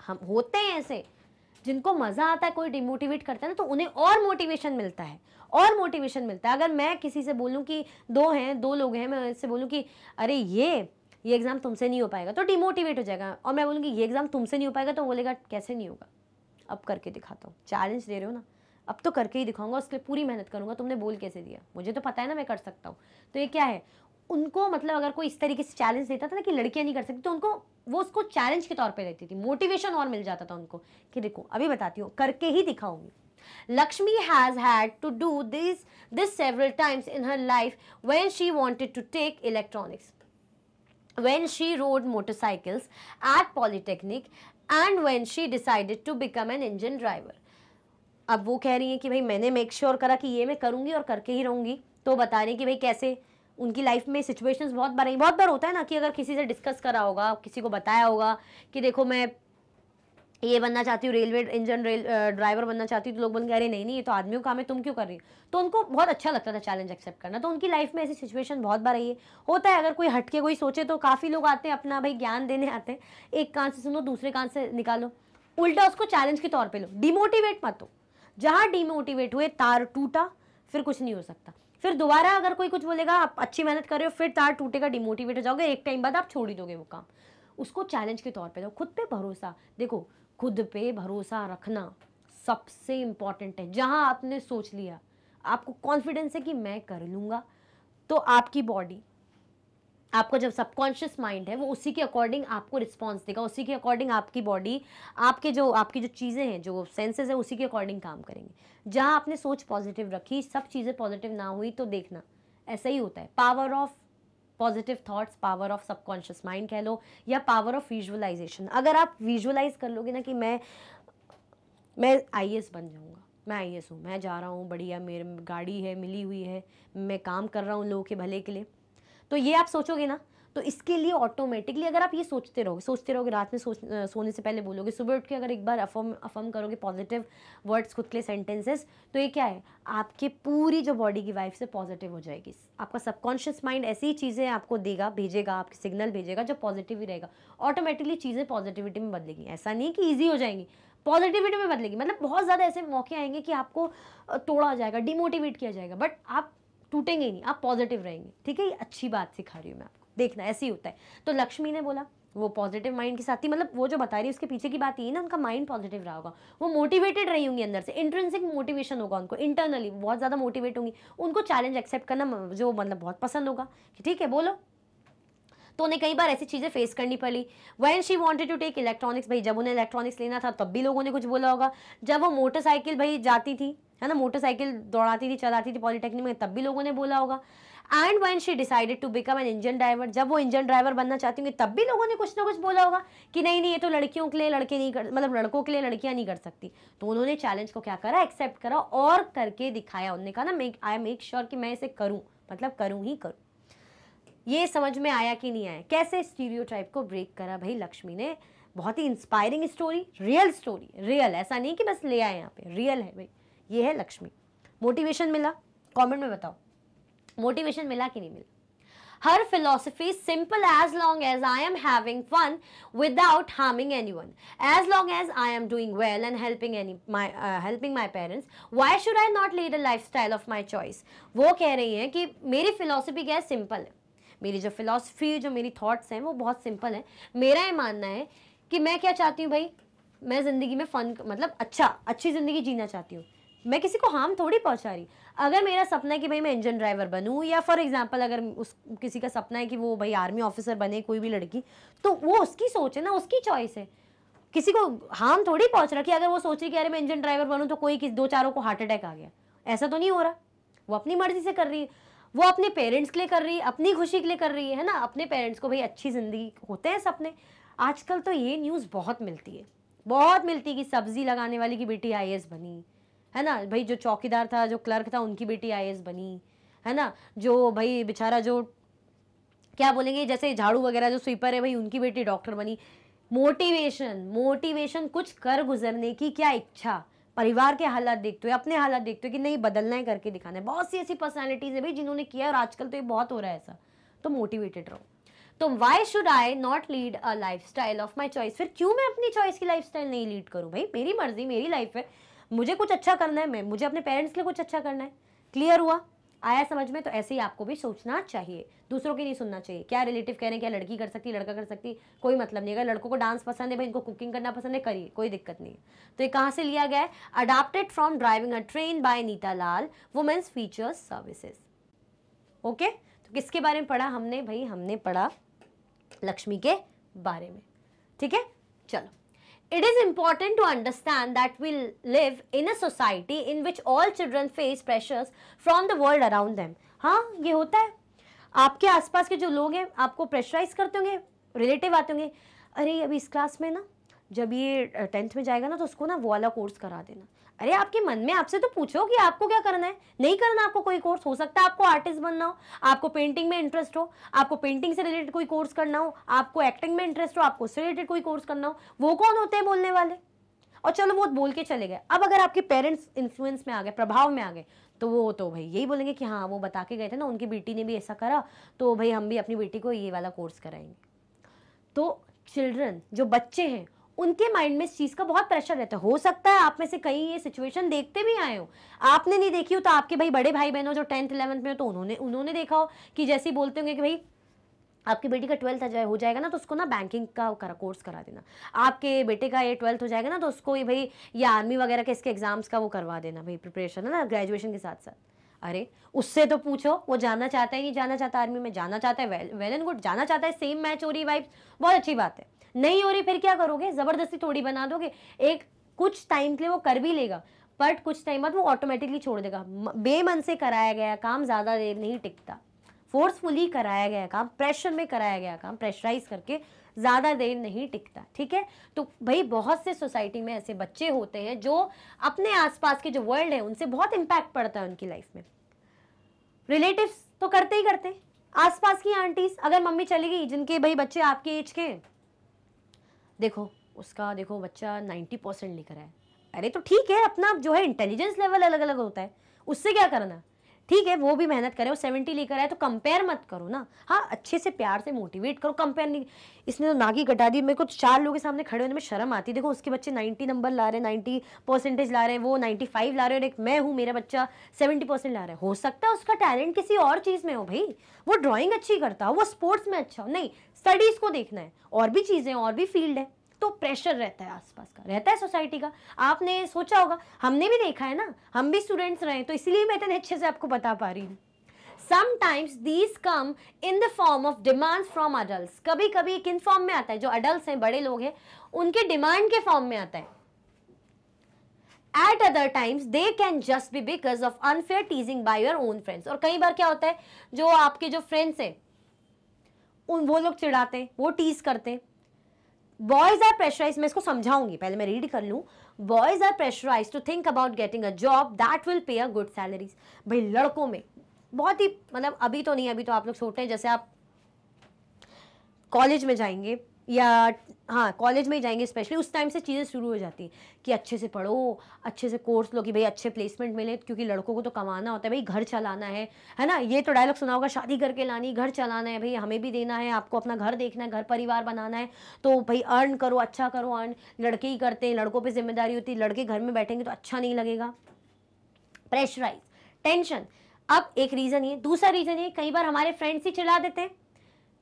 हम होते हैं ऐसे जिनको मज़ा आता है कोई डिमोटिवेट करता है ना तो उन्हें और मोटिवेशन मिलता है और मोटिवेशन मिलता है अगर मैं किसी से बोलूँ कि दो हैं दो लोग हैं मैं इससे बोलूँ कि अरे ये ये एग्ज़ाम तुमसे नहीं हो पाएगा तो डिमोटिवेट हो जाएगा और मैं बोलूँगी ये एग्ज़ाम तुमसे नहीं हो पाएगा तो बोलेगा कैसे नहीं होगा अब करके दिखाता हूँ चैलेंज दे रहे हो ना अब तो करके ही दिखाऊंगा उसके लिए पूरी मेहनत करूंगा तुमने बोल कैसे दिया मुझे तो पता है ना मैं कर सकता हूँ तो ये क्या है उनको मतलब अगर कोई इस तरीके से चैलेंज देता था ना कि लड़कियां नहीं कर सकती तो उनको वो उसको चैलेंज के तौर पे देती थी मोटिवेशन और मिल जाता था उनको कि देखो अभी बताती हूँ करके ही दिखाऊंगी Lakshmi has had to do this this several times in her life when she wanted to take electronics when she rode motorcycles at polytechnic and when she decided to become an engine driver अब वो कह रही है कि भाई मैंने मेक श्योर करा कि ये मैं करूंगी और करके ही रहूंगी तो बता रही कि भाई कैसे उनकी लाइफ में सिचुएशंस बहुत बार बहुत बार होता है ना कि अगर किसी से डिस्कस करा होगा किसी को बताया होगा कि देखो मैं ये बनना चाहती हूँ रेलवे इंजन रेल ड्राइवर बनना चाहती हूँ तो लोग बन गए अरे नहीं नहीं ये तो आदमियों का काम है तुम क्यों कर रही हो तो उनको बहुत अच्छा लगता था चैलेंज एक्सेप्ट करना तो उनकी लाइफ में ऐसी सिचुएशन बहुत बार आई है होता है अगर कोई हटके कोई सोचे तो काफ़ी लोग आते हैं अपना भाई ज्ञान देने आते हैं एक कान से सुनो दूसरे कान से निकालो उल्टा उसको चैलेंज के तौर पर लो डिमोटिवेट मत हो जहाँ डिमोटिवेट हुए तार टूटा फिर कुछ नहीं हो सकता फिर दोबारा अगर कोई कुछ बोलेगा आप अच्छी मेहनत कर रहे हो फिर तार टूटेगा डिमोटिवेट हो जाओगे एक टाइम बाद आप छोड़ ही दोगे वो काम उसको चैलेंज के तौर पर दो खुद पे भरोसा देखो खुद पे भरोसा रखना सबसे इम्पॉर्टेंट है जहाँ आपने सोच लिया आपको कॉन्फिडेंस है कि मैं कर लूँगा तो आपकी बॉडी आपका जब सबकॉन्शियस माइंड है वो उसी के अकॉर्डिंग आपको रिस्पॉन्स देगा उसी के अकॉर्डिंग आपकी बॉडी आपके जो आपकी जो चीज़ें हैं जो सेंसेस हैं उसी के अकॉर्डिंग काम करेंगे जहाँ आपने सोच पॉजिटिव रखी सब चीज़ें पॉजिटिव ना हुई तो देखना ऐसा ही होता है power of positive thoughts power of subconscious mind कह लो या पावर ऑफ विजुअलाइजेशन अगर आप विजुअलाइज कर लोगे ना कि मैं मैं आई बन जाऊँगा मैं आई हूँ मैं जा रहा हूँ बढ़िया मेरे गाड़ी है मिली हुई है मैं काम कर रहा हूँ लोगों के भले के लिए तो ये आप सोचोगे ना तो इसके लिए ऑटोमेटिकली अगर आप ये सोचते रहोगे सोचते रहोगे रात में सोच सोने से पहले बोलोगे सुबह उठ के अगर एक बार अफर्म अफर्म करोगे पॉजिटिव वर्ड्स खुद के लिए सेंटेंसेस तो ये क्या है आपके पूरी जो बॉडी की वाइफ से पॉजिटिव हो जाएगी आपका सबकॉन्शियस माइंड ऐसी ही चीज़ें आपको देगा भेजेगा आपके सिग्नल भेजेगा जो पॉजिटिव ही रहेगा ऑटोमेटिकली चीज़ें पॉजिटिविटी में बदलेगी ऐसा नहीं कि ईजी हो जाएंगी पॉजिटिविटी में बदलेगी मतलब बहुत ज़्यादा ऐसे मौके आएंगे कि आपको तोड़ा जाएगा डिमोटिवेट किया जाएगा बट आप टूटेंगे ही नहीं आप पॉजिटिव रहेंगे ठीक है ये अच्छी बात सिखा रही हूँ मैं आपको देखना ऐसे ही होता है तो लक्ष्मी ने बोला वो पॉजिटिव माइंड के साथ ही मतलब वो जो बता रही है उसके पीछे की बात ये ना उनका माइंड पॉजिटिव रहा होगा वो मोटिवेटेड रही होंगी अंदर से इंट्रेंसिक मोटिवेशन होगा उनको इंटरनली बहुत ज़्यादा मोटिवेट होंगी उनको चैलेंज एक्सेप्ट करना जो मतलब बहुत पसंद होगा ठीक है बोलो तो उन्हें कई बार ऐसी चीज़ें फेस करनी पड़ी when she wanted to take electronics भाई जब उन्हें इलेक्ट्रॉनिक्स लेना था तब भी लोगों ने कुछ बोला होगा जब वो मोटरसाइकिल भाई जाती थी है ना मोटरसाइकिल दौड़ाती थी चलाती थी पॉलिटेक्निक में तब भी लोगों ने बोला होगा and when she decided to become an engine driver जब वो इंजन ड्राइवर बनना चाहती होंगी तब भी लोगों ने कुछ ना कुछ बोला होगा कि नहीं नहीं ये तो लड़कियों के लिए लड़के नहीं कर मतलब लड़कों के लिए लड़कियां नहीं कर सकती तो उन्होंने चैलेंज को क्या करा एक्सेप्ट करा और करके दिखाया उन्होंने कहा ना मेक आई मेक श्योर कि मैं इसे करूँ मतलब करूँ ही करूँ ये समझ में आया कि नहीं आया कैसे स्टीरियो को ब्रेक करा भाई लक्ष्मी ने बहुत ही inspiring story real story real ऐसा नहीं कि बस ले आए यहाँ पे रियल है भाई ये है लक्ष्मी मोटिवेशन मिला कमेंट में बताओ मोटिवेशन मिला कि नहीं मिला her philosophy simple as long as I am having fun without harming anyone as long as I am doing well and helping any my helping my parents why should I not lead a lifestyle of my choice वो कह रही हैं कि मेरी फिलोसफी क्या है सिंपल है मेरी जो फिलोसफी जो मेरी थाट्स हैं वो बहुत सिंपल है मेरा ये मानना है कि मैं क्या चाहती हूँ भाई मैं ज़िंदगी में फ़न मतलब अच्छा अच्छी ज़िंदगी जीना चाहती हूँ मैं किसी को हार्म थोड़ी पहुंचा रही अगर मेरा सपना है कि भाई मैं इंजन ड्राइवर बनूँ या फॉर एग्जांपल अगर उस किसी का सपना है कि वो भाई आर्मी ऑफिसर बने कोई भी लड़की तो वो उसकी सोच है ना उसकी चॉइस है किसी को हार्म थोड़ी पहुंच रहा कि अगर वो सोच रही कि अरे मैं इंजन ड्राइवर बनूँ तो कोई दो चारों को हार्ट अटैक आ गया ऐसा तो नहीं हो रहा वो अपनी मर्जी से कर रही है वो अपने पेरेंट्स के लिए कर रही है अपनी खुशी के लिए कर रही है है ना अपने पेरेंट्स को भाई अच्छी ज़िंदगी होते हैं सपने आजकल तो ये न्यूज़ बहुत मिलती है बहुत मिलती है कि सब्ज़ी लगाने वाली की बेटी आई बनी है ना भाई जो चौकीदार था जो क्लर्क था उनकी बेटी आई बनी है ना जो भाई बेचारा जो क्या बोलेंगे जैसे झाड़ू वगैरह जो स्वीपर है भाई उनकी बेटी डॉक्टर बनी मोटिवेशन मोटिवेशन कुछ कर गुजरने की क्या इच्छा परिवार के हालात देखते हुए अपने हालात देखते हुए कि नहीं बदलना है करके दिखाना है बहुत सी ऐसी पर्सनैलिटीज़ है भाई जिन्होंने किया और आजकल तो ये बहुत हो रहा है ऐसा तो मोटिवेटेड रहो तो why should I not lead a lifestyle of my choice फिर क्यों मैं अपनी चॉइस की लाइफ स्टाइल नहीं लीड करूँ भाई मेरी मर्जी मेरी लाइफ है मुझे कुछ अच्छा करना है मैं मुझे अपने पेरेंट्स के लिए कुछ अच्छा करना है क्लियर हुआ आया समझ में तो ऐसे ही आपको भी सोचना चाहिए दूसरों की नहीं सुनना चाहिए क्या रिलेटिव कह रहे हैं क्या लड़की कर सकती लड़का कर सकती कोई मतलब नहीं अगर लड़कों को डांस पसंद है भाई इनको कुकिंग करना पसंद है करिए कोई दिक्कत नहीं है तो ये कहाँ से लिया गया है adapted from driving a train by Neeta Lal women's features services okay तो किसके बारे में पढ़ा हमने भाई हमने पढ़ा लक्ष्मी के बारे में ठीक है चलो It is important to understand that we live in a society in which all children face pressures from the world around them. हाँ ये होता है आपके आसपास के जो लोग हैं आपको प्रेशराइज करते होंगे रिलेटिव आते होंगे अरे अभी इस क्लास में ना जब ये टेंथ में जाएगा ना तो उसको ना वो वाला कोर्स करा देना अरे आपके मन में आपसे तो पूछो कि आपको क्या करना है नहीं करना आपको कोई कोर्स हो सकता है आपको आर्टिस्ट बनना हो आपको पेंटिंग में इंटरेस्ट हो आपको पेंटिंग से रिलेटेड कोई कोर्स करना हो आपको एक्टिंग में इंटरेस्ट हो आपको उससे रिलेटेड कोई कोर्स करना हो वो कौन होते हैं बोलने वाले और चलो वो बोल के चले गए अब अगर आपके पेरेंट्स इन्फ्लुएंस में आ गए प्रभाव में आ गए तो वो तो भाई यही बोलेंगे कि हाँ वो बता के गए थे ना उनकी बेटी ने भी ऐसा करा तो भाई हम भी अपनी बेटी को ये वाला कोर्स कराएंगे तो चिल्ड्रन जो बच्चे हैं उनके माइंड में इस चीज़ का बहुत प्रेशर रहता है हो सकता है आप में से कहीं ये सिचुएशन देखते भी आए हो आपने नहीं देखी हो तो आपके भाई बड़े भाई बहनों जो टेंथ इलेवंथ में हो तो उन्होंने उन्होंने देखा हो कि जैसे ही बोलते होंगे कि भाई आपकी बेटी का ट्वेल्थ जाए हो जाएगा ना तो उसको ना बैंकिंग का करा कोर्स करा देना आपके बेटे का ये ट्वेल्थ हो जाएगा ना तो उसको ये भाई ये आर्मी वगैरह के इसके एग्जाम्स का वो करवा देना भाई प्रिपरेशन है ना ग्रेजुएशन के साथ साथ अरे उससे तो पूछो वो जाना चाहता है नहीं जाना चाहता आर्मी में जाना चाहता है वेल एंड गुड जाना चाहता है सेम मैच हो रही वाइब्स बहुत अच्छी बात है नहीं हो रही फिर क्या करोगे ज़बरदस्ती थोड़ी बना दोगे एक कुछ टाइम के लिए वो कर भी लेगा बट कुछ टाइम बाद वो ऑटोमेटिकली छोड़ देगा बेमन से कराया गया काम ज़्यादा देर नहीं टिकता फोर्सफुली कराया गया काम प्रेशर में कराया गया काम प्रेशराइज करके ज़्यादा देर नहीं टिकता ठीक है तो भाई बहुत से सोसाइटी में ऐसे बच्चे होते हैं जो अपने आसपास के जो वर्ल्ड है उनसे बहुत इम्पैक्ट पड़ता है उनकी लाइफ में रिलेटिव्स तो करते ही करते आसपास की आंटीज अगर मम्मी चली गई जिनके भाई बच्चे आपके एज के हैं देखो उसका देखो बच्चा नाइन्टी परसेंट लेकर आया अरे तो ठीक है अपना जो है इंटेलिजेंस लेवल अलग अलग होता है उससे क्या करना ठीक है वो भी मेहनत करे वो सेवेंटी लेकर आए तो कंपेयर मत करो ना हाँ अच्छे से प्यार से मोटिवेट करो कंपेयर नहीं इसने तो नागी घटा दी मेरे को तो चार लोगों के सामने खड़े होने में शर्म आती देखो उसके बच्चे नाइन्टी नंबर ला रहे हैं नाइन्टी परसेंटेज ला रहे हैं वो नाइन्टी फाइव ला रहे हैं और एक मैं हूँ मेरा बच्चा सेवेंटी परसेंट ला रहा है हो सकता है उसका टैलेंट किसी और चीज़ में हो भाई वो ड्राॅइंग अच्छी करता हो वो स्पोर्ट्स में अच्छा हो नहीं स्टडीज को देखना है और भी चीज़ें और भी फील्ड है तो प्रेशर रहता है आसपास का रहता है सोसाइटी का आपने सोचा होगा हमने भी देखा है ना हम भी स्टूडेंट्स रहे तो इसलिए मैं इतने अच्छे से आपको बता पा रही हूँ sometimes these come in the form of demand from adult कभी कभी किन फॉर्म में आता है जो अडल्ट हैं बड़े लोग हैं उनके डिमांड के फॉर्म में आता है at other times they can just be because of unfair teasing by your own friends और कई बार क्या होता है जो आपके जो फ्रेंड्स हैं उन वो लोग चिढ़ाते वो टीज करते बॉयज आर प्रेशराइज मैं इसको समझाऊंगी पहले मैं रीड कर लूँ boys are pressurise to think about getting a job that will pay a good salaries भाई लड़कों में बहुत ही मतलब अभी तो नहीं अभी तो आप लोग छोटे हैं जैसे आप कॉलेज में जाएंगे या हाँ कॉलेज में ही जाएंगे स्पेशली उस टाइम से चीज़ें शुरू हो जाती हैं कि अच्छे से पढ़ो अच्छे से कोर्स लो कि भाई अच्छे प्लेसमेंट मिले क्योंकि लड़कों को तो कमाना होता है भाई घर चलाना है है ना ये तो डायलॉग सुना होगा शादी करके लानी घर चलाना है भाई हमें भी देना है आपको अपना घर देखना है घर परिवार बनाना है तो भाई अर्न करो अच्छा करो अर्न लड़के ही करते हैं लड़कों पर जिम्मेदारी होती है लड़के घर में बैठेंगे तो अच्छा नहीं लगेगा प्रेशराइज टेंशन अब एक रीज़न ये दूसरा रीज़न ये कई बार हमारे फ्रेंड्स ही चिल्ला देते हैं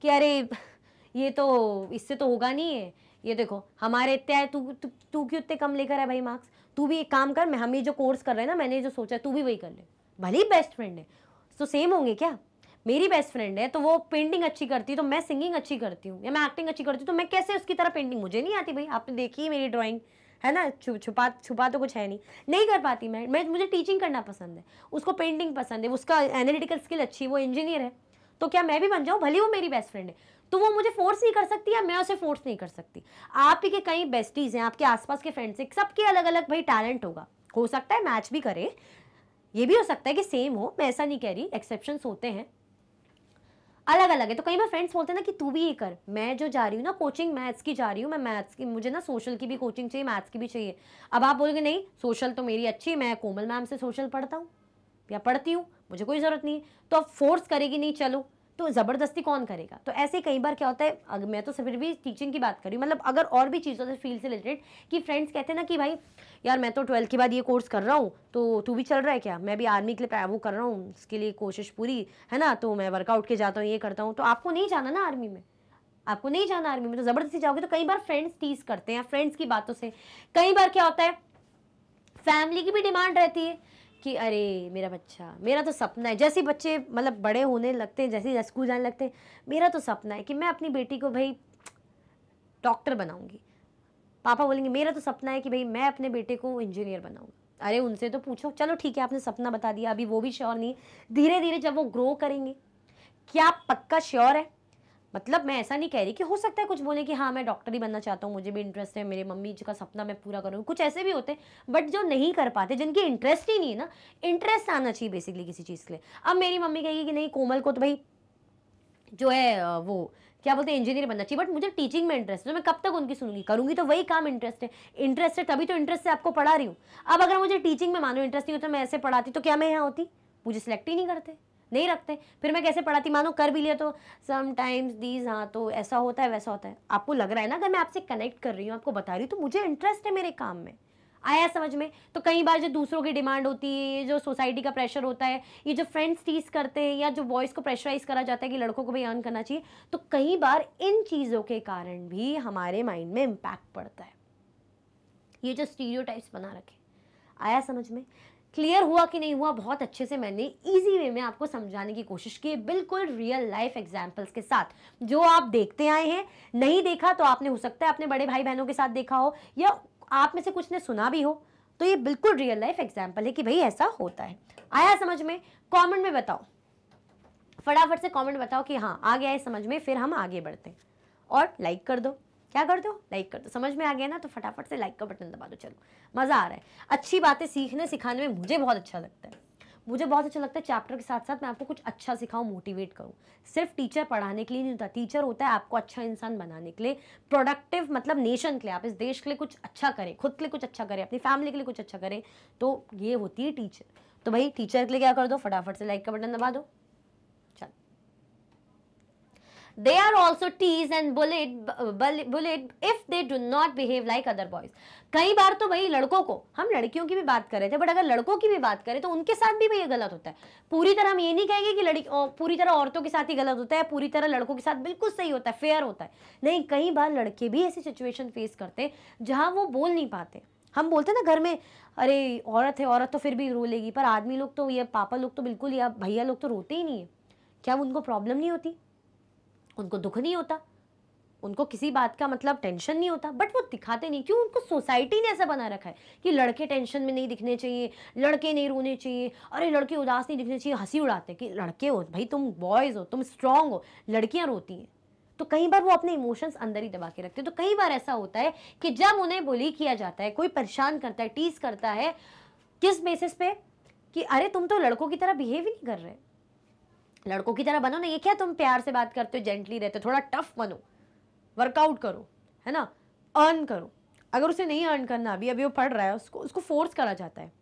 कि अरे ये तो इससे तो होगा नहीं है ये देखो हमारे इतने आए तू तू क्यों इतने कम लेकर है भाई मार्क्स तू भी एक काम कर मैं हम ये जो कोर्स कर रहे हैं ना मैंने जो सोचा तू भी वही कर ले भले ही बेस्ट फ्रेंड है तो सेम होंगे क्या मेरी बेस्ट फ्रेंड है तो वो पेंटिंग अच्छी करती है तो मैं सिंगिंग अच्छी करती हूँ या मैं एक्टिंग अच्छी करती हूँ तो मैं कैसे उसकी तरह पेंटिंग मुझे नहीं आती भाई आपने देखी मेरी ड्राइंग है ना छु, छुपा छुपा तो कुछ है नहीं नहीं कर पाती मैं मैं मुझे टीचिंग करना पसंद है उसको पेंटिंग पसंद है उसका एनालिटिकल स्किल अच्छी वो इंजीनियर है तो क्या मैं भी बन जाऊँ भले वो मेरी बेस्ट फ्रेंड है तो वो मुझे फोर्स नहीं कर सकती या मैं उसे फोर्स नहीं कर सकती आप ही के कई बेस्टीज हैं आपके आसपास के फ्रेंड्स हैं सबके अलग अलग भाई टैलेंट होगा हो सकता है मैच भी करे ये भी हो सकता है कि सेम हो मैं ऐसा नहीं कह रही एक्सेप्शन होते हैं अलग अलग है तो कई बार फ्रेंड्स बोलते हैं ना कि तू भी ये कर मैं जो जा रही हूँ ना कोचिंग मैथ्स की जा रही हूँ मैं मैथ्स की मुझे ना सोशल की भी कोचिंग चाहिए मैथ्स की भी चाहिए अब आप बोलोगे नहीं सोशल तो मेरी अच्छी है मैं कोमल मैम से सोशल पढ़ता हूँ या पढ़ती हूँ मुझे कोई ज़रूरत नहीं है तो अब फोर्स करेगी नहीं चलो तो ज़बरदस्ती कौन करेगा तो ऐसे कई बार क्या होता है अगर मैं तो फिर भी टीचिंग की बात करी मतलब अगर और भी चीज़ों से फील्ड से रिलेटेड कि फ्रेंड्स कहते हैं ना कि भाई यार मैं तो ट्वेल्थ के बाद ये कोर्स कर रहा हूँ तो तू भी चल रहा है क्या मैं भी आर्मी के लिए वो कर रहा हूँ इसके लिए कोशिश पूरी है ना तो मैं वर्कआउट के जाता हूँ ये करता हूँ तो आपको नहीं जाना ना आर्मी में आपको नहीं जाना आर्मी में तो ज़बरदस्ती जाओगे तो कई बार फ्रेंड्स टीज करते हैं फ्रेंड्स की बातों से कई बार क्या होता है फैमिली की भी डिमांड रहती है कि अरे मेरा बच्चा मेरा तो सपना है जैसे बच्चे मतलब बड़े होने लगते हैं जैसे स्कूल जाने लगते हैं मेरा तो सपना है कि मैं अपनी बेटी को भाई डॉक्टर बनाऊंगी पापा बोलेंगे मेरा तो सपना है कि भाई मैं अपने बेटे को इंजीनियर बनाऊंगा अरे उनसे तो पूछो चलो ठीक है आपने सपना बता दिया अभी वो भी श्योर नहीं धीरे धीरे जब वो ग्रो करेंगे क्या पक्का श्योर है मतलब मैं ऐसा नहीं कह रही कि हो सकता है कुछ बोले कि हाँ मैं डॉक्टर ही बनना चाहता हूँ मुझे भी इंटरेस्ट है मेरे मम्मी जी का सपना मैं पूरा करूँ कुछ ऐसे भी होते हैं बट जो नहीं कर पाते जिनकी इंटरेस्ट ही नहीं है ना इंटरेस्ट आना चाहिए बेसिकली किसी चीज़ के लिए अब मेरी मम्मी कहेगी कि नहीं कोमल को तो भाई जो है वो क्या बोलते हैं इंजीनियर बनना चाहिए बट मुझे टीचिंग में इंटरेस्ट है तो मैं कब तक उनकी सुनूंगी करूंगी तो वही काम इंटरेस्ट है इंटरेस्ट है तभी तो इंटरेस्ट से आपको पढ़ा रही हूँ अब अगर मुझे टीचिंग में मानो इंटरेस्ट नहीं होता मैं ऐसे पढ़ाती तो क्या मैं यहाँ होती मुझे सिलेक्ट ही नहीं करते नहीं रखते फिर मैं कैसे पढ़ाती मानो कर भी लिया तो समटाइम्स दीज हाँ तो ऐसा होता है वैसा होता है आपको लग रहा है ना अगर मैं आपसे कनेक्ट कर रही हूँ आपको बता रही हूँ तो मुझे इंटरेस्ट है मेरे काम में आया समझ में तो कई बार जो दूसरों की डिमांड होती है ये जो सोसाइटी का प्रेशर होता है ये जो फ्रेंड्स टीज करते हैं या जो वॉइस को प्रेशराइज करा जाता है कि लड़कों को भी अर्न करना चाहिए तो कई बार इन चीज़ों के कारण भी हमारे माइंड में इम्पैक्ट पड़ता है ये जो स्टीरियो बना रखे आया समझ में क्लियर हुआ कि नहीं हुआ बहुत अच्छे से मैंने इजी वे में आपको समझाने की कोशिश की बिल्कुल रियल लाइफ एग्जाम्पल्स के साथ जो आप देखते आए हैं नहीं देखा तो आपने हो सकता है अपने बड़े भाई बहनों के साथ देखा हो या आप में से कुछ ने सुना भी हो तो ये बिल्कुल रियल लाइफ एग्जाम्पल है कि भाई ऐसा होता है आया समझ में कॉमेंट में बताओ फटाफट से कॉमेंट बताओ कि हाँ आ गया है समझ में फिर हम आगे बढ़ते हैं और लाइक कर दो क्या कर दो लाइक कर दो समझ में आ गया ना तो फटाफट से लाइक का बटन दबा दो चलो मज़ा आ रहा है अच्छी बातें सीखने सिखाने में मुझे बहुत अच्छा लगता है मुझे बहुत अच्छा लगता है चैप्टर के साथ साथ मैं आपको कुछ अच्छा सिखाऊं मोटिवेट करूं सिर्फ टीचर पढ़ाने के लिए नहीं होता टीचर होता है आपको अच्छा इंसान बनाने के लिए प्रोडक्टिव मतलब नेशन के लिए आप इस देश के लिए कुछ अच्छा करें खुद के लिए कुछ अच्छा करें अपनी फैमिली के लिए कुछ अच्छा करें तो ये होती है टीचर तो भाई टीचर के लिए क्या कर दो फटाफट से लाइक का बटन दबा दो They are also teased and bullied, bullied if they do not behave like other boys. कई बार तो भाई लड़कों को हम लड़कियों की भी बात कर रहे थे बट अगर लड़कों की भी बात करें तो उनके साथ भी भाई गलत होता है पूरी तरह हम ये नहीं कहेंगे कि लड़की पूरी तरह औरतों के साथ ही गलत होता है पूरी तरह लड़कों के साथ बिल्कुल सही होता है फेयर होता है नहीं कई बार लड़के भी ऐसी सिचुएशन फेस करते हैं जहाँ वो बोल नहीं पाते हम बोलते ना घर में अरे औरत है औरत तो फिर भी रो लेगी पर आदमी लोग तो ये पापा लोग तो बिल्कुल या भैया लोग तो रोते ही नहीं है क्या उनको प्रॉब्लम नहीं होती उनको दुख नहीं होता उनको किसी बात का मतलब टेंशन नहीं होता बट वो दिखाते नहीं क्यों उनको सोसाइटी ने ऐसा बना रखा है कि लड़के टेंशन में नहीं दिखने चाहिए लड़के नहीं रोने चाहिए अरे लड़के उदास नहीं दिखने चाहिए हंसी उड़ाते कि लड़के हो भाई तुम बॉयज़ हो तुम स्ट्रांग हो लड़कियाँ रोती हैं तो कई बार वो अपने इमोशंस अंदर ही दबा के रखते हैं तो कई बार ऐसा होता है कि जब उन्हें बोली किया जाता है कोई परेशान करता है टीज करता है किस बेसिस पे कि अरे तुम तो लड़कों की तरह बिहेव ही नहीं कर रहे लड़कों की तरह बनो ना ये क्या तुम प्यार से बात करते हो जेंटली रहते हो थोड़ा टफ बनो वर्कआउट करो है ना अर्न करो अगर उसे नहीं अर्न करना अभी अभी वो पढ़ रहा है उसको उसको फोर्स करा जाता है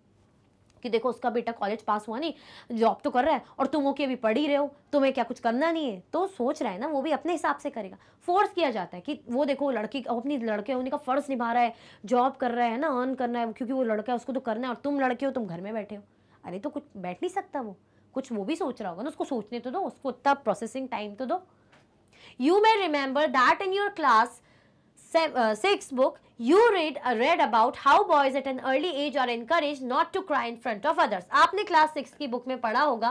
कि देखो उसका बेटा कॉलेज पास हुआ नहीं जॉब तो कर रहा है और तुम ओके अभी पढ़ ही रहे हो तुम्हें क्या कुछ करना नहीं है तो सोच रहा है ना वो भी अपने हिसाब से करेगा फोर्स किया जाता है कि वो देखो लड़की अपनी लड़के होने का फ़र्ज़ निभा रहा है जॉब कर रहा है ना अर्न करना है क्योंकि वो लड़का है उसको तो करना है और तुम लड़के हो तुम घर में बैठे हो अरे तो कुछ बैठ नहीं सकता वो कुछ वो भी सोच रहा होगा ना उसको सोचने तो दो उसको उतना प्रोसेसिंग टाइम तो though you may remember that in your class six book you read read about how boys at an early age are encourage not to cry in front of others आपने क्लास सिक्स की बुक में पढ़ा होगा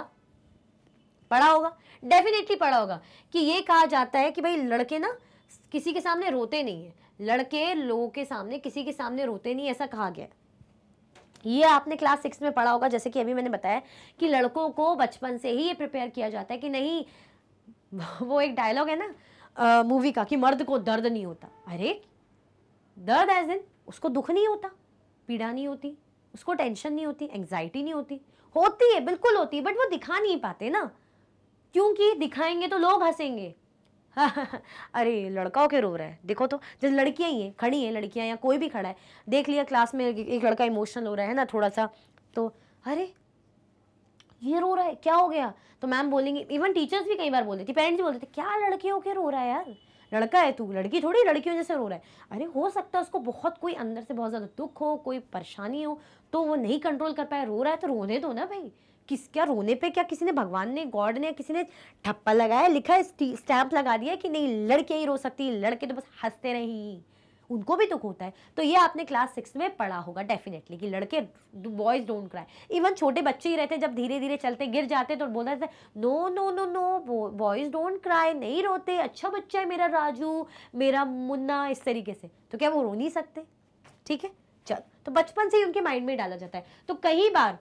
पढ़ा होगा डेफिनेटली पढ़ा होगा कि ये कहा जाता है कि भाई लड़के ना किसी के सामने रोते नहीं है लड़के लोगों के सामने किसी के सामने रोते नहीं ऐसा कहा गया है ये आपने क्लास सिक्स में पढ़ा होगा जैसे कि अभी मैंने बताया कि लड़कों को बचपन से ही ये प्रिपेयर किया जाता है कि नहीं [laughs] वो एक डायलॉग है ना मूवी का कि मर्द को दर्द नहीं होता अरे दर्द एज इन उसको दुख नहीं होता पीड़ा नहीं होती उसको टेंशन नहीं होती एंग्जाइटी नहीं होती होती है बिल्कुल होती है बट वो दिखा नहीं पाते ना क्योंकि दिखाएंगे तो लोग हंसेंगे [laughs] अरे लड़काओं के रो रहा है देखो तो जैसे लड़कियाँ ही हैं खड़ी हैं लड़कियाँ या कोई भी खड़ा है देख लिया क्लास में एक लड़का इमोशनल हो रहा है ना थोड़ा सा तो अरे ये रो रहा है क्या हो गया तो मैम बोलेंगे इवन टीचर्स भी कई बार बोलते थे पेरेंट्स भी बोलते थे क्या लड़कियों के रो रहा है यार लड़का है तू लड़की थोड़ी लड़कियों जैसे रो रहा है अरे हो सकता है उसको बहुत कोई अंदर से बहुत ज़्यादा दुख हो कोई परेशानी हो तो वो नहीं कंट्रोल कर पाए रो रहा है तो रोने दो ना भाई किस क्या रोने पे क्या किसी ने भगवान ने गॉड ने किसी ने ठप्पा लगाया लिखा है स्टैंप लगा दिया कि नहीं लड़के ही रो सकती लड़के तो बस हंसते नहीं उनको भी दुख होता है तो ये आपने क्लास सिक्स में पढ़ा होगा डेफिनेटली कि लड़के बॉयज डोंट क्राई इवन छोटे बच्चे ही रहते जब धीरे धीरे चलते गिर जाते तो बोलते थे no no no no boys don't cry नहीं रोते अच्छा बच्चा है मेरा राजू मेरा मुन्ना इस तरीके से तो क्या वो रो नहीं सकते ठीक है चल तो बचपन से ही उनके माइंड में डाला जाता है तो कई बार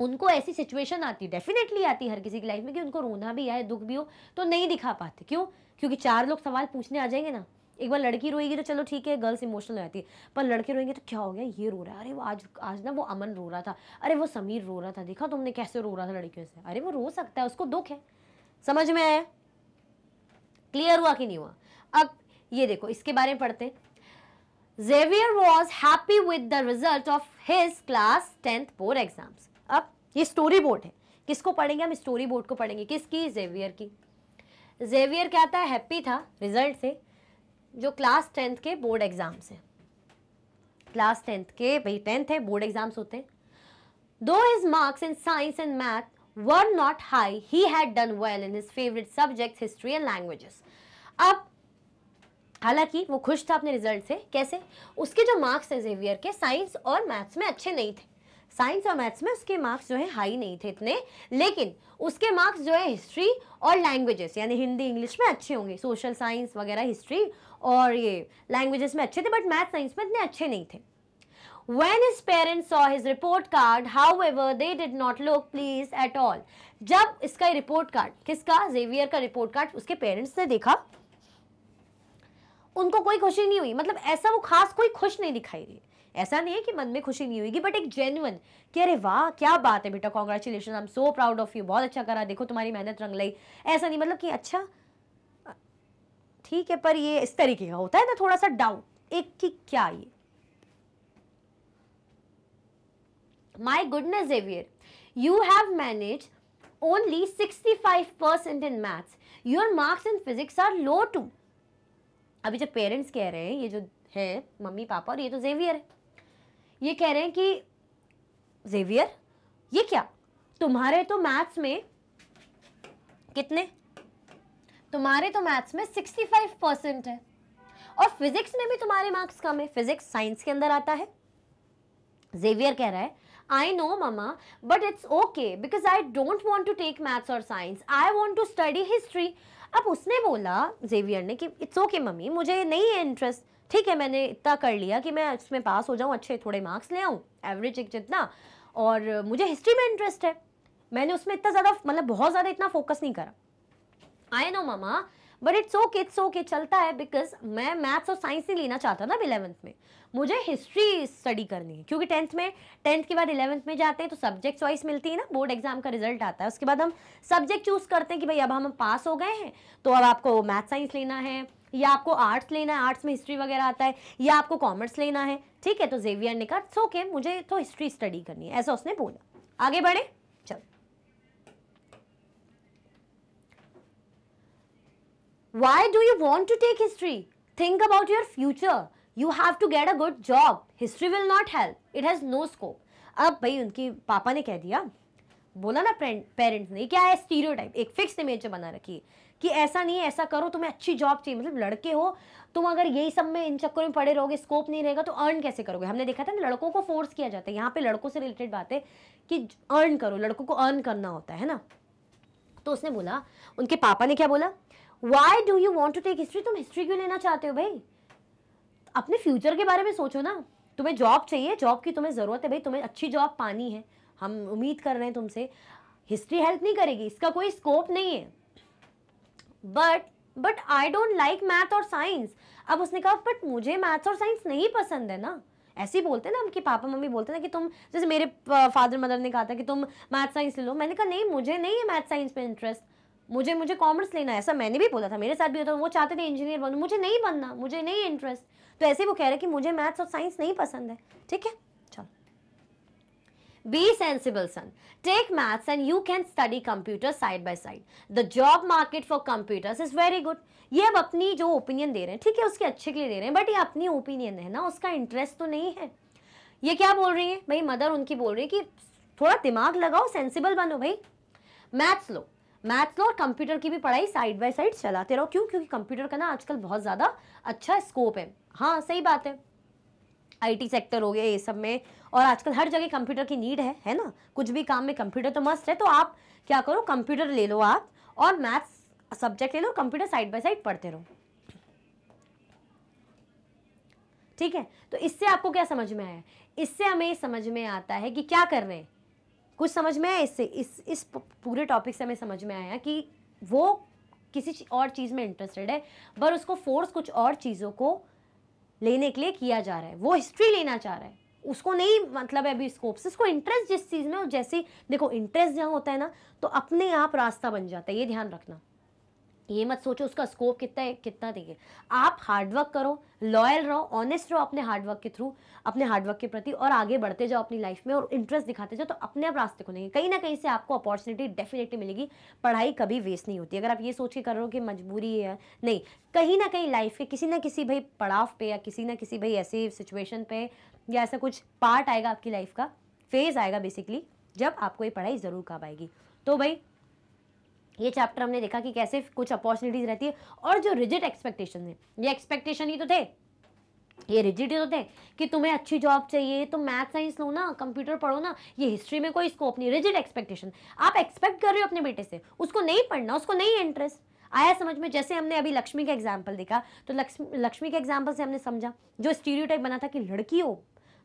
उनको ऐसी सिचुएशन आती है डेफिनेटली आती है हर किसी की लाइफ में कि उनको रोना भी आए दुख भी हो तो नहीं दिखा पाते क्यों क्योंकि चार लोग सवाल पूछने आ जाएंगे ना एक बार लड़की रोएगी तो चलो ठीक है गर्ल्स इमोशनल हो जाती है पर लड़के रोएंगे तो क्या हो गया ये रो रहा है अरे वो आज आज ना वो अमन रो रहा था अरे वो समीर रो रहा था देखा तुमने कैसे रो रहा था लड़कियों से अरे वो रो सकता है उसको दुख है समझ में आया क्लियर हुआ कि नहीं हुआ अब ये देखो इसके बारे में पढ़ते Xavier was happy with the result of his class tenth for exams अब ये स्टोरी बोर्ड है किसको पढ़ेंगे हम स्टोरी बोर्ड को पढ़ेंगे किसकी जेवियर की जेवियर क्या था हैप्पी था रिजल्ट से जो क्लास टेंथ के बोर्ड एग्ज़ाम्स हैं क्लास टेंथ के भाई टेंथ है बोर्ड एग्ज़ाम्स होते हैं though his marks in science and math were not high he had done well in his favourite subject history and languages अब हालांकि वो खुश था अपने रिजल्ट से कैसे उसके जो मार्क्स थे जेवियर के साइंस और मैथ्स में अच्छे नहीं थे साइंस और मैथ्स में उसके मार्क्स जो है हाई नहीं थे इतने लेकिन उसके मार्क्स जो है हिस्ट्री और लैंग्वेजेस यानी हिंदी इंग्लिश में अच्छे होंगे सोशल साइंस वगैरह हिस्ट्री और ये लैंग्वेजेस में अच्छे थे बट मैथ साइंस में इतने अच्छे नहीं थे When his parents saw his report card, however, they did not look pleased at all. जब इसका रिपोर्ट कार्ड किसका जेवियर का रिपोर्ट कार्ड उसके पेरेंट्स ने देखा उनको कोई खुशी नहीं हुई मतलब ऐसा वो खास कोई खुश नहीं दिखाई दी ऐसा नहीं है कि मन में खुशी नहीं होगी बट एक जेन्युन कि अरे वाह क्या बात है बेटा congratulation I am so proud of you बहुत अच्छा करा देखो तुम्हारी मेहनत रंग लाई ऐसा नहीं मतलब कि अच्छा ठीक है पर ये इस तरीके का होता है ना थोड़ा सा डाउट एक कि क्या ये my goodness Xavier you have manage only sixty five percent in maths your marks in physics are low too अभी जब पेरेंट्स कह रहे हैं ये जो है मम्मी पापा और ये तो जेवियर है ये कह रहे हैं कि जेवियर ये क्या तुम्हारे तो मैथ्स में कितने तुम्हारे तो मैथ्स में 65 परसेंट है और फिजिक्स में भी तुम्हारे मार्क्स कम है फिजिक्स साइंस के अंदर आता है जेवियर कह रहा है I know mama but it's okay because I don't want to take maths और science I want to study history अब उसने बोला जेवियर ने कि इट्स ओके मम्मी मुझे नहीं है इंटरेस्ट ठीक है मैंने इतना कर लिया कि मैं इसमें पास हो जाऊँ अच्छे थोड़े मार्क्स ले आऊँ एवरेज एक जितना और मुझे हिस्ट्री में इंटरेस्ट है मैंने उसमें इतना ज़्यादा मतलब बहुत ज़्यादा इतना फोकस नहीं करा I know mama but it's okay it's okay चलता है बिकॉज मैं मैथ्स और साइंस नहीं लेना चाहता ना इलेवंथ में मुझे हिस्ट्री स्टडी करनी है क्योंकि टेंथ में टेंथ के बाद इलेवंथ में जाते हैं तो सब्जेक्ट वाइज मिलती है ना बोर्ड एग्जाम का रिजल्ट आता है उसके बाद हम सब्जेक्ट चूज़ करते हैं कि भाई अब हम पास हो गए हैं तो अब आपको मैथ साइंस लेना है या आपको आर्ट्स लेना है आर्ट्स में हिस्ट्री वगैरह आता है या आपको कॉमर्स लेना है ठीक है तो जेवियर ने कहा सो के मुझे तो हिस्ट्री स्टडी करनी है ऐसा उसने बोला आगे बढ़े चलो why do you want to take history think about your future you have to get a good job history will not help it has no scope अब भाई उनकी पापा ने कह दिया बोला ना पेरेंट्स ने क्या है स्टीरियोटाइप एक फिक्स इमेज बना रखी है कि ऐसा नहीं है ऐसा करो तुम्हें अच्छी जॉब चाहिए मतलब लड़के हो तुम अगर यही सब में इन चक्करों में पड़े रहोगे स्कोप नहीं रहेगा तो अर्न कैसे करोगे हमने देखा था ना लड़कों को फोर्स किया जाता है यहाँ पे लड़कों से रिलेटेड बात है कि अर्न करो लड़कों को अर्न करना होता है ना तो उसने बोला उनके पापा ने क्या बोला why do you want to take history तुम हिस्ट्री क्यों लेना चाहते हो भाई अपने फ्यूचर के बारे में सोचो ना तुम्हें जॉब चाहिए जॉब की तुम्हें ज़रूरत है भाई तुम्हें अच्छी जॉब पानी है हम उम्मीद कर रहे हैं तुमसे हिस्ट्री हेल्प नहीं करेगी इसका कोई स्कोप नहीं है but but I don't like math और साइंस अब उसने कहा बट मुझे मैथ्स और साइंस नहीं पसंद है ना ऐसे ही बोलते ना हम कि पापा मम्मी बोलते ना कि तुम जैसे मेरे फादर मदर ने कहा था कि तुम मैथ साइंस ले लो मैंने कहा नहीं मुझे नहीं है मैथ साइंस में इंटरेस्ट मुझे मुझे कॉमर्स लेना है ऐसा मैंने भी बोला था मेरे साथ भी होता वो चाहते थे इंजीनियर बनू मुझे नहीं बनना मुझे नहीं इंटरेस्ट तो ऐसे वो कह रहे कि मुझे मैथ्स और साइंस नहीं पसंद है ठीक है Be sensible, son. Take maths and you can study computer side by side. The job market for computers is very good. ये अब अपनी जो ओपिनियन दे रहे हैं ठीक है उसके अच्छे के लिए दे रहे हैं बट ये अपनी ओपिनियन है ना उसका इंटरेस्ट तो नहीं है ये क्या बोल रही है भाई मदर उनकी बोल रही है कि थोड़ा दिमाग लगाओ सेंसिबल बनो भाई मैथ्स लो मैथ्स लो और कंप्यूटर की भी पढ़ाई साइड बाय साइड चलाते रहो क्यों क्योंकि कंप्यूटर का ना आजकल बहुत ज़्यादा अच्छा स्कोप है हाँ सही बात है आईटी सेक्टर हो गया ये सब में और आजकल हर जगह कंप्यूटर की नीड है है ना कुछ भी काम में कंप्यूटर तो मस्त है तो आप क्या करो कंप्यूटर ले लो आप और मैथ्स सब्जेक्ट ले लो कंप्यूटर साइड बाय साइड पढ़ते रहो ठीक है तो इससे आपको क्या समझ में आया इससे हमें समझ में आता है कि क्या कर रहे हैं कुछ समझ में आया इससे इस इस पूरे टॉपिक से हमें समझ में आया कि वो किसी और चीज़ में इंटरेस्टेड है पर उसको फोर्स कुछ और चीज़ों को लेने के लिए किया जा रहा है वो हिस्ट्री लेना चाह रहा है उसको नहीं मतलब है अभी स्कोप से उसको इंटरेस्ट जिस चीज़ में जैसे देखो इंटरेस्ट जहाँ होता है ना तो अपने आप रास्ता बन जाता है ये ध्यान रखना ये मत सोचो उसका स्कोप कितना है कितना देखिए आप हार्डवर्क करो लॉयल रहो ऑनेस्ट रहो अपने हार्डवर्क के थ्रू अपने हार्डवर्क के प्रति और आगे बढ़ते जाओ अपनी लाइफ में और इंटरेस्ट दिखाते जाओ तो अपने आप रास्ते को नहीं कहीं ना कहीं से आपको अपॉर्चुनिटी डेफिनेटली मिलेगी पढ़ाई कभी वेस्ट नहीं होती अगर आप ये सोच के हो कि मजबूरी है नहीं कहीं ना कहीं लाइफ के किसी ना किसी भाई पड़ाव पे या किसी ना किसी भाई ऐसी सिचुएशन पे या ऐसा कुछ पार्ट आएगा आपकी लाइफ का फेज आएगा बेसिकली जब आपको ये पढ़ाई ज़रूर काम आएगी तो भाई ये चैप्टर हमने देखा कि कैसे कुछ अपॉर्चुनिटीज़ रहती है और जो रिजिट एक्सपेक्टेशन है ये एक्सपेक्टेशन ही तो थे ये ही तो थे कि तुम्हें अच्छी जॉब चाहिए तो मैथ साइंस लो ना कंप्यूटर पढ़ो ना ये हिस्ट्री में कोई स्कोप नहीं रिजिट एक्सपेक्टेशन आप एक्सपेक्ट कर रहे हो अपने बेटे से उसको नहीं पढ़ना उसको नहीं इंटरेस्ट आया समझ में जैसे हमने अभी लक्ष्मी का एग्जाम्पल देखा तो लक्ष्मी लक्ष्मी के एग्जाम्पल से हमने समझा जो स्टीरियोटाइप बना था कि लड़की हो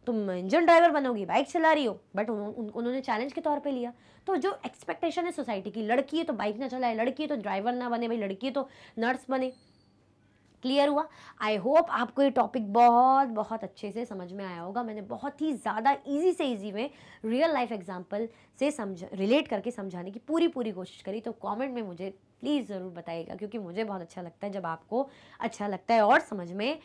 तुम इंजन ड्राइवर बनोगी बाइक चला रही हो बट उन, उन्होंने चैलेंज के तौर पे लिया तो जो एक्सपेक्टेशन है सोसाइटी की लड़की है तो बाइक ना चलाए लड़की है तो ड्राइवर ना बने भाई लड़की है तो नर्स बने क्लियर हुआ आई होप आपको ये टॉपिक बहुत बहुत अच्छे से समझ में आया होगा मैंने बहुत ही ज़्यादा इजी से इजी में रियल लाइफ एग्जांपल से समझ रिलेट करके समझाने की पूरी पूरी कोशिश करी तो कमेंट में मुझे प्लीज़ ज़रूर बताइएगा क्योंकि मुझे बहुत अच्छा लगता है जब आपको अच्छा लगता है और समझ में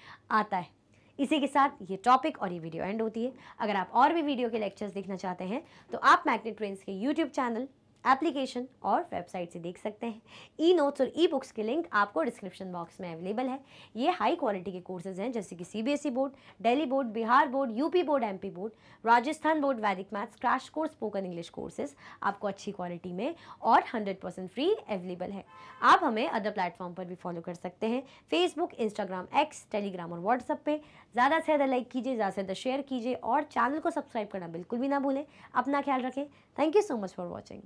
आता है इसी के साथ ये टॉपिक और ये वीडियो एंड होती है अगर आप और भी वीडियो के लेक्चर्स देखना चाहते हैं तो आप मैग्नेट ट्रेंस के यूट्यूब चैनल एप्लीकेशन और वेबसाइट से देख सकते हैं ई नोट्स और ई बुक्स के लिंक आपको डिस्क्रिप्शन बॉक्स में अवेलेबल है ये हाई क्वालिटी के कोर्सेज हैं जैसे कि CBSE board Delhi board Bihar board UP board MP board Rajasthan board Vedic maths crash course spoken English courses आपको अच्छी क्वालिटी में और हंड्रेड परसेंट फ्री अवेलेबल है आप हमें अदर प्लेटफॉर्म पर भी फॉलो कर सकते हैं फेसबुक इंस्टाग्राम एक्स टेलीग्राम और व्हाट्सअप पर ज़्यादा से ज़्यादा लाइक कीजिए ज़्यादा से ज़्यादा शेयर कीजिए और चैनल को सब्सक्राइब करना बिल्कुल भी ना भूलें अपना ख्याल रखें thank you so much for watching